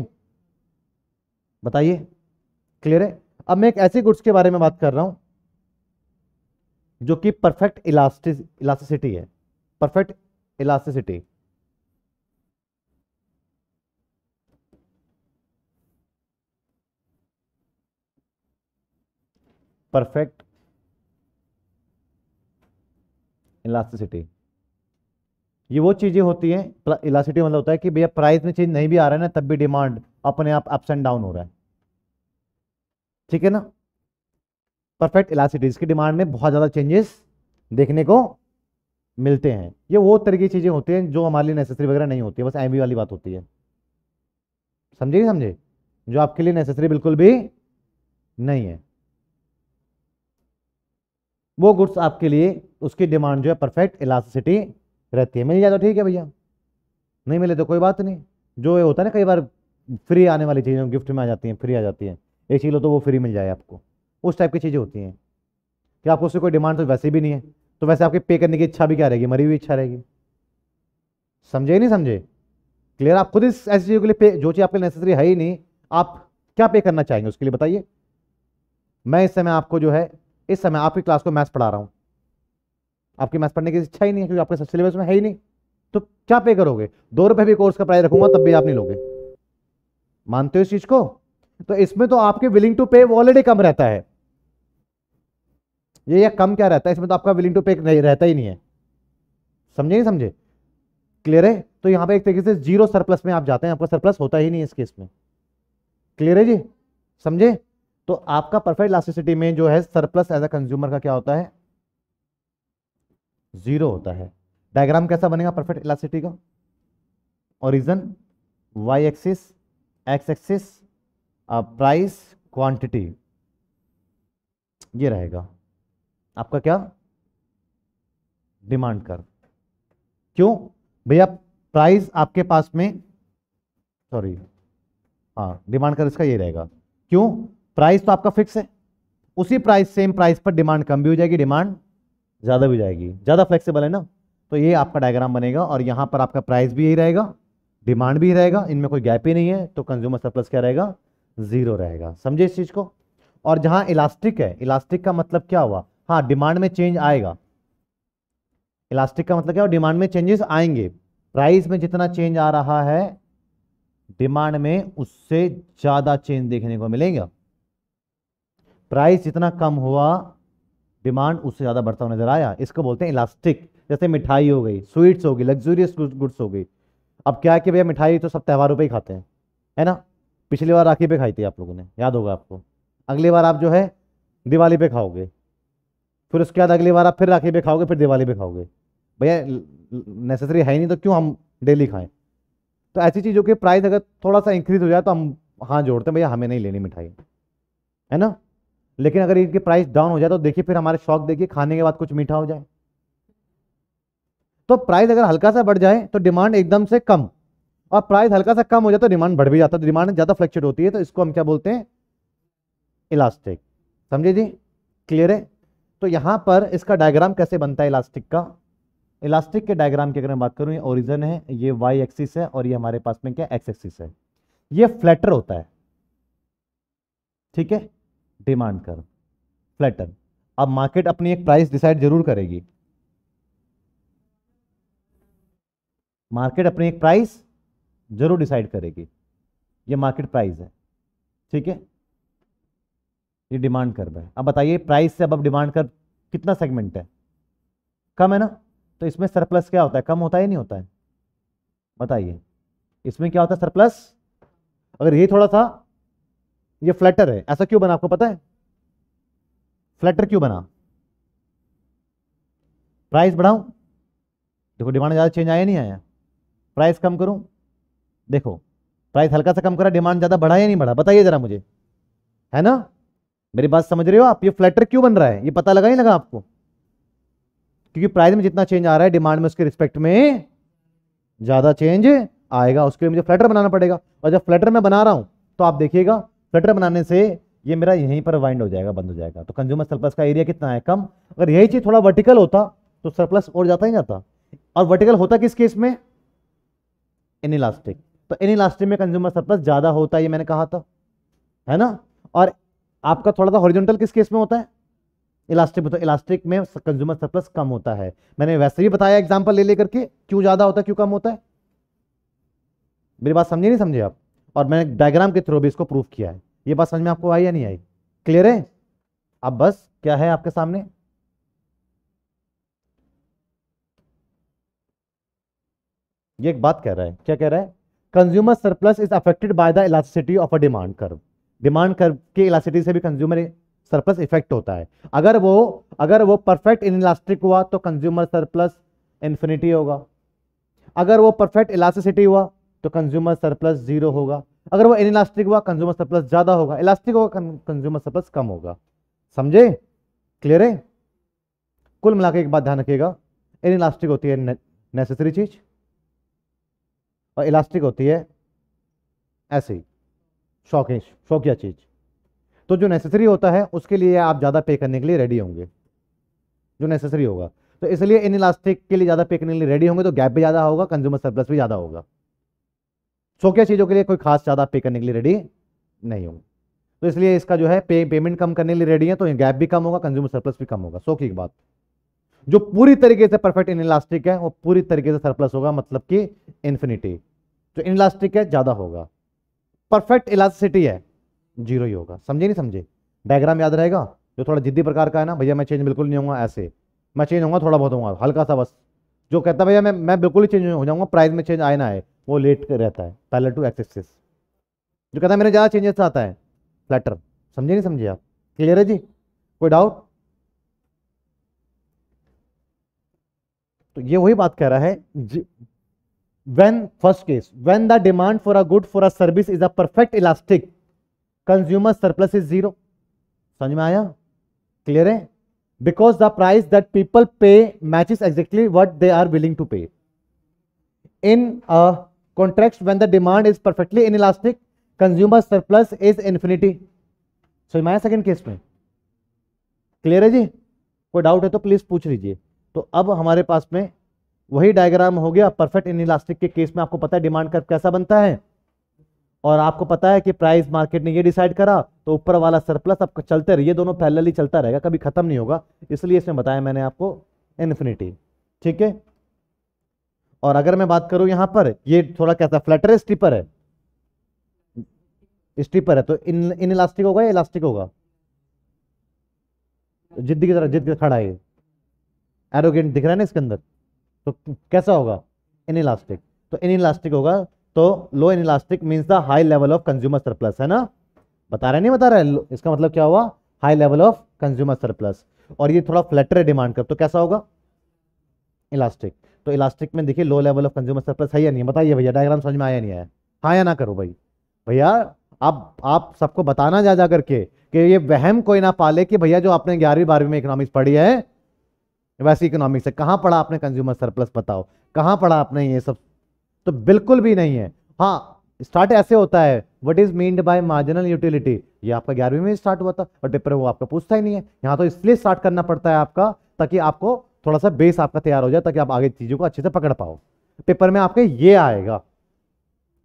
बताइए क्लियर है अब मैं एक ऐसे गुड्स के बारे में बात कर रहा हूँ जो कि परफेक्ट इलास्टिस इलास्टिसिटी है परफेक्ट elasticity perfect इलास्टिसिटी ये वो चीज़ें होती हैं इलास्टिसिटी मतलब होता है कि भैया प्राइस में चेंज नहीं भी आ रहा है ना तब भी डिमांड अपने आप अप्स एंड डाउन हो रहा है ठीक है ना परफेक्ट इलास्टिसिटी इसकी डिमांड में बहुत ज़्यादा चेंजेस देखने को मिलते हैं ये वो तरह की चीज़ें होती हैं जो हमारे लिए नेसेसरी वगैरह नहीं होती है बस एम वाली बात होती है समझे नहीं समझे जो आपके लिए नेसेसरी बिल्कुल भी नहीं है वो गुड्स आपके लिए उसकी डिमांड जो है परफेक्ट इलास्टिसिटी रहती है मिल जाए तो ठीक है भैया नहीं मिले तो कोई बात नहीं जो ये होता है ना कई बार फ्री आने वाली चीज़ें गिफ्ट में आ जाती हैं फ्री आ जाती हैं एक चीज़ लो तो वो फ्री मिल जाए आपको उस टाइप की चीज़ें होती हैं कि आपको उससे कोई डिमांड तो वैसे भी नहीं है तो वैसे आपके पे करने की इच्छा भी क्या रहेगी मरी हुई इच्छा रहेगी समझे ही नहीं समझे क्लियर आप खुद इस ऐसी चीज़ों के लिए जो चीज़ आपके नेसेसरी है ही नहीं आप क्या पे करना चाहेंगे उसके लिए बताइए मैं इस समय आपको जो है इस समय आपकी क्लास को मैथ्स पढ़ा रहा हूं आपकी मैथ्स पढ़ने की इच्छा ही नहीं है क्योंकि आपके सिलेबस में है ही नहीं तो क्या पे करोगे दो रुपए भी कोर्स का प्राइस रखूंगा तब भी आप नहीं लोगे मानते हो इस चीज को तो इसमें तो आपके विलिंग टू पे वो ऑलरेडी कम रहता है ये या कम क्या रहता है इसमें तो आपका विलिंग टू पे नहीं रहता ही नहीं है समझे नहीं समझे क्लियर है तो यहाँ पे एक तरीके से जीरो सरप्लस में आप जाते हैं आपका सरप्लस होता ही नहीं इस केस में क्लियर है जी समझे तो आपका परफेक्ट लास्टिसिटी में जो है सरप्लस एज अ कंज्यूमर का क्या होता है जीरो होता है डायग्राम कैसा बनेगा परफेक्ट इलास्टिसिटी का origin Y axis X axis price quantity ये रहेगा आपका क्या डिमांड कर क्यों भैया प्राइस आपके पास में सॉरी हाँ डिमांड कर इसका ये रहेगा क्यों प्राइस तो आपका फिक्स है उसी प्राइस सेम प्राइस पर डिमांड कम भी हो जाएगी डिमांड ज़्यादा भी हो जाएगी ज़्यादा फ्लेक्सिबल है ना तो ये आपका डायग्राम बनेगा और यहाँ पर आपका प्राइस भी यही रहेगा डिमांड भी रहेगा इनमें कोई गैप ही नहीं है तो कंज्यूमर सरप्लस क्या रहेगा ज़ीरो रहेगा समझे इस चीज़ को और जहाँ इलास्टिक है इलास्टिक का मतलब क्या हुआ हाँ डिमांड में चेंज आएगा इलास्टिक का मतलब क्या है डिमांड में चेंजेस आएंगे प्राइस में जितना चेंज आ रहा है डिमांड में उससे ज़्यादा चेंज देखने को मिलेगा प्राइस जितना कम हुआ डिमांड उससे ज़्यादा बढ़ता हुआ नजर आया इसको बोलते हैं इलास्टिक जैसे मिठाई हो गई स्वीट्स हो गई लग्जूरियस गुड्स हो गई अब क्या है कि भैया मिठाई तो सब त्यौहारों पर ही खाते हैं है ना पिछली बार राखी पे खाई थी आप लोगों ने याद होगा आपको अगली बार आप जो है दिवाली पे खाओगे फिर उसके बाद अगली बार आप फिर राखी पे खाओगे फिर दिवाली पे खाओगे भैया नेसेसरी है नहीं तो क्यों हम डेली खाएं तो ऐसी चीज़ों के प्राइस अगर थोड़ा सा इंक्रीज हो जाए तो हम हाँ जोड़ते हैं भैया हमें नहीं लेनी मिठाई है ना लेकिन अगर इनके प्राइस डाउन हो जाए तो देखिए फिर हमारे शौक देखिए खाने के बाद कुछ मीठा हो जाए तो प्राइस अगर हल्का सा बढ़ जाए तो डिमांड एकदम से कम और प्राइस हल्का सा कम हो जाए तो डिमांड बढ़ भी जाता है डिमांड ज़्यादा फ्लक्चुएट होती है तो इसको हम क्या बोलते हैं इलास्टिक समझे जी क्लियर है तो यहां पर इसका डायग्राम कैसे बनता है इलास्टिक का इलास्टिक के डायग्राम की अगर मैं बात करूँ ये ओरिजन है ये वाई एक्सिस है और ये हमारे पास में क्या एक्स एक्सिस है ये फ्लैटर होता है ठीक है डिमांड कर फ्लैटर अब मार्केट अपनी एक प्राइस डिसाइड जरूर करेगी मार्केट अपनी एक प्राइस जरूर डिसाइड करेगी ये मार्केट प्राइस है ठीक है ये डिमांड कर है अब बताइए प्राइस से अब अब डिमांड कर कितना सेगमेंट है कम है ना तो इसमें सरप्लस क्या होता है कम होता है नहीं होता है बताइए इसमें क्या होता है सरप्लस अगर ये थोड़ा सा ये फ्लैटर है ऐसा क्यों बना आपको पता है फ्लैटर क्यों बना प्राइस बढ़ाऊं देखो डिमांड ज़्यादा चेंज आया नहीं आया प्राइस कम करूं देखो प्राइस हल्का सा कम करा डिमांड ज़्यादा बढ़ा या नहीं बढ़ा बताइए ज़रा मुझे है ना मेरी बात समझ रहे हो आप ये फ्लैटर क्यों बन रहा है ये पता लगा ही लगा आपको क्योंकि प्राइस में जितना चेंज आ रहा है डिमांड में उसके रिस्पेक्ट में ज्यादा चेंज आएगा उसके लिए मुझे फ्लैटर बनाना पड़ेगा और जब फ्लैटर में बना रहा हूं तो आप देखिएगा फ्लैटर बनाने से ये मेरा यहीं पर वाइंड हो जाएगा बंद हो जाएगा तो कंज्यूमर सरप्लस का एरिया कितना है कम अगर यही चीज थोड़ा वर्टिकल होता तो सरप्लस और जाता ही जाता और वर्टिकल होता किस केस में इन इलास्टिक तो इन इलास्टिक में कंज्यूमर सरप्लस ज्यादा होता है ये मैंने कहा था है ना और आपका थोड़ा सा हॉरिजॉन्टल किस केस में होता है इलास्टिक में तो इलास्टिक में कंज्यूमर सरप्लस कम होता है मैंने वैसे भी बताया एग्जाम्पल ले लेकर के क्यों ज़्यादा होता है क्यों कम होता है मेरी बात समझे नहीं समझे आप और मैंने डायग्राम के थ्रू भी इसको प्रूफ किया है ये बात समझ में आपको आई या नहीं आई क्लियर है अब बस क्या है आपके सामने ये एक बात कह रहा है क्या कह रहा है consumer surplus is affected by the elasticity of a demand curve demand करके इलास्टिटी से भी कंज्यूमर सरप्लस इफेक्ट होता है अगर वो अगर वो परफेक्ट इन इलास्टिक हुआ तो कंज्यूमर सरप्लस इन्फिनिटी होगा अगर वो परफेक्ट इलास्टिसिटी हुआ तो कंज्यूमर सरप्लस जीरो होगा अगर वो इन इलास्टिक हुआ कंज्यूमर सरप्लस ज़्यादा होगा इलास्टिक होगा कंज्यूमर सरप्लस कम होगा समझे क्लियर है कुल मिला एक बात ध्यान रखिएगा इन इलास्टिक होती है नेसेसरी चीज और इलास्टिक होती है ऐसी शौकें शौकिया चीज़ तो जो नेसेसरी होता है उसके लिए आप ज़्यादा पे करने के लिए रेडी होंगे जो नेसेसरी होगा तो इसलिए इन इलास्टिक के लिए ज़्यादा पे करने के लिए रेडी होंगे तो गैप भी ज़्यादा होगा कंज्यूमर सरप्लस भी ज़्यादा होगा शौकिया चीज़ों के लिए कोई खास ज़्यादा पे करने के लिए रेडी नहीं होंगे तो इसलिए इसका जो है पे पेमेंट कम करने के लिए रेडी है तो गैप भी कम होगा कंज्यूमर सरप्लस भी कम होगा शौकी की बात जो पूरी तरीके से परफेक्ट इन इलास्टिक है वो पूरी तरीके से सरप्लस होगा मतलब कि इन्फिनिटी जो इन इलास्टिक है ज़्यादा होगा परफेक्ट इलास्टिसिटी है जीरो ही होगा समझे नहीं समझे डायग्राम याद रहेगा जो थोड़ा जिद्दी प्रकार का है ना भैया मैं चेंज बिल्कुल नहीं होगा ऐसे मैं चेंज होगा थोड़ा बहुत होगा हल्का सा बस जो कहता है भैया मैं मैं बिल्कुल ही चेंज हो जाऊंगा प्राइस में चेंज आए ना आए वो लेट रहता है पैलर टू एक्सिस जो कहता है मेरे ज़्यादा चेंजेस आता है फ्लैटर समझे नहीं समझे आप क्लियर है जी कोई डाउट तो ये वही बात कह रहा है when first case when the demand for a good for a service is a perfect elastic consumer surplus is zero समझ में आया क्लियर है because the price that people pay matches exactly what they are willing to pay in contract when the demand is perfectly inelastic consumer surplus is infinity समझ में आया second case में clear है जी कोई doubt है तो please पूछ लीजिए तो अब हमारे पास में वही डायग्राम हो गया परफेक्ट इन इलास्टिक के केस में आपको पता है डिमांड कर्व कैसा बनता है और आपको पता है कि प्राइस मार्केट ने ये डिसाइड करा तो ऊपर वाला सरप्लस आपको चलते रहिए दोनों पैरेलली चलता रहेगा कभी खत्म नहीं होगा इसलिए इसमें बताया मैंने आपको इन्फिनिटी ठीक है और अगर मैं बात करूं यहां पर ये थोड़ा कैसा फ्लैटर स्टीपर है स्टीपर है तो इन इन इलास्टिक होगा या इलास्टिक होगा जिद्दी की तरह जिद खड़ा है एरोगेंट दिख रहा है ना इसके अंदर तो कैसा होगा इन इलास्टिक तो इन इलास्टिक होगा तो low inelastic means the high level of consumer surplus है ना बता रहे नहीं बता रहे इसका मतलब क्या हुआ high level of consumer surplus और ये थोड़ा फ्लटर डिमांड कर तो कैसा होगा इलास्टिक तो इलास्टिक में देखिए low level of consumer surplus है या नहीं बताइए भैया डायग्राम समझ में आया नहीं आया हाँ या ना करो भाई भैया आप आप सबको बताना जा जा करके कि ये वहम कोई ना पाले कि भैया जो आपने ग्यारहवीं बारहवीं में इकोनॉमिक्स पढ़ी है वैसे इकोनॉमिक्स है कहाँ पढ़ा आपने कंज्यूमर सरप्लस बताओ कहाँ पढ़ा आपने ये सब तो बिल्कुल भी नहीं है हाँ स्टार्ट ऐसे होता है what is meant by marginal utility ये आपका ग्यारहवीं में स्टार्ट हुआ था और पेपर वो आपका पूछता ही नहीं है यहाँ तो इसलिए स्टार्ट करना पड़ता है आपका ताकि आपको थोड़ा सा बेस आपका तैयार हो जाए ताकि आप आगे चीज़ों को अच्छे से पकड़ पाओ पेपर में आपके ये आएगा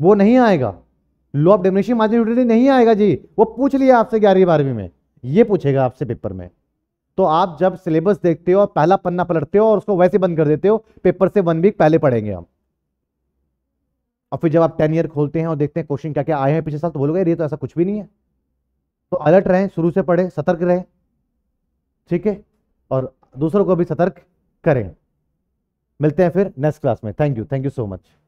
वो नहीं आएगा law of diminishing margin utility नहीं आएगा जी वो पूछ लिया आपसे ग्यारहवीं बारहवीं में ये पूछेगा आपसे पेपर में तो आप जब सिलेबस देखते हो पहला पन्ना पलटते हो और उसको वैसे बंद कर देते हो पेपर से वन वीक पहले पढ़ेंगे हम और फिर जब आप टेन ईयर खोलते हैं और देखते हैं क्वेश्चन क्या क्या आए हैं पिछले साल तो बोलोगे ये तो ऐसा कुछ भी नहीं है तो अलर्ट रहें शुरू से पढ़ें सतर्क रहें ठीक है और दूसरों को भी सतर्क करें मिलते हैं फिर नेक्स्ट क्लास में thank you thank you so much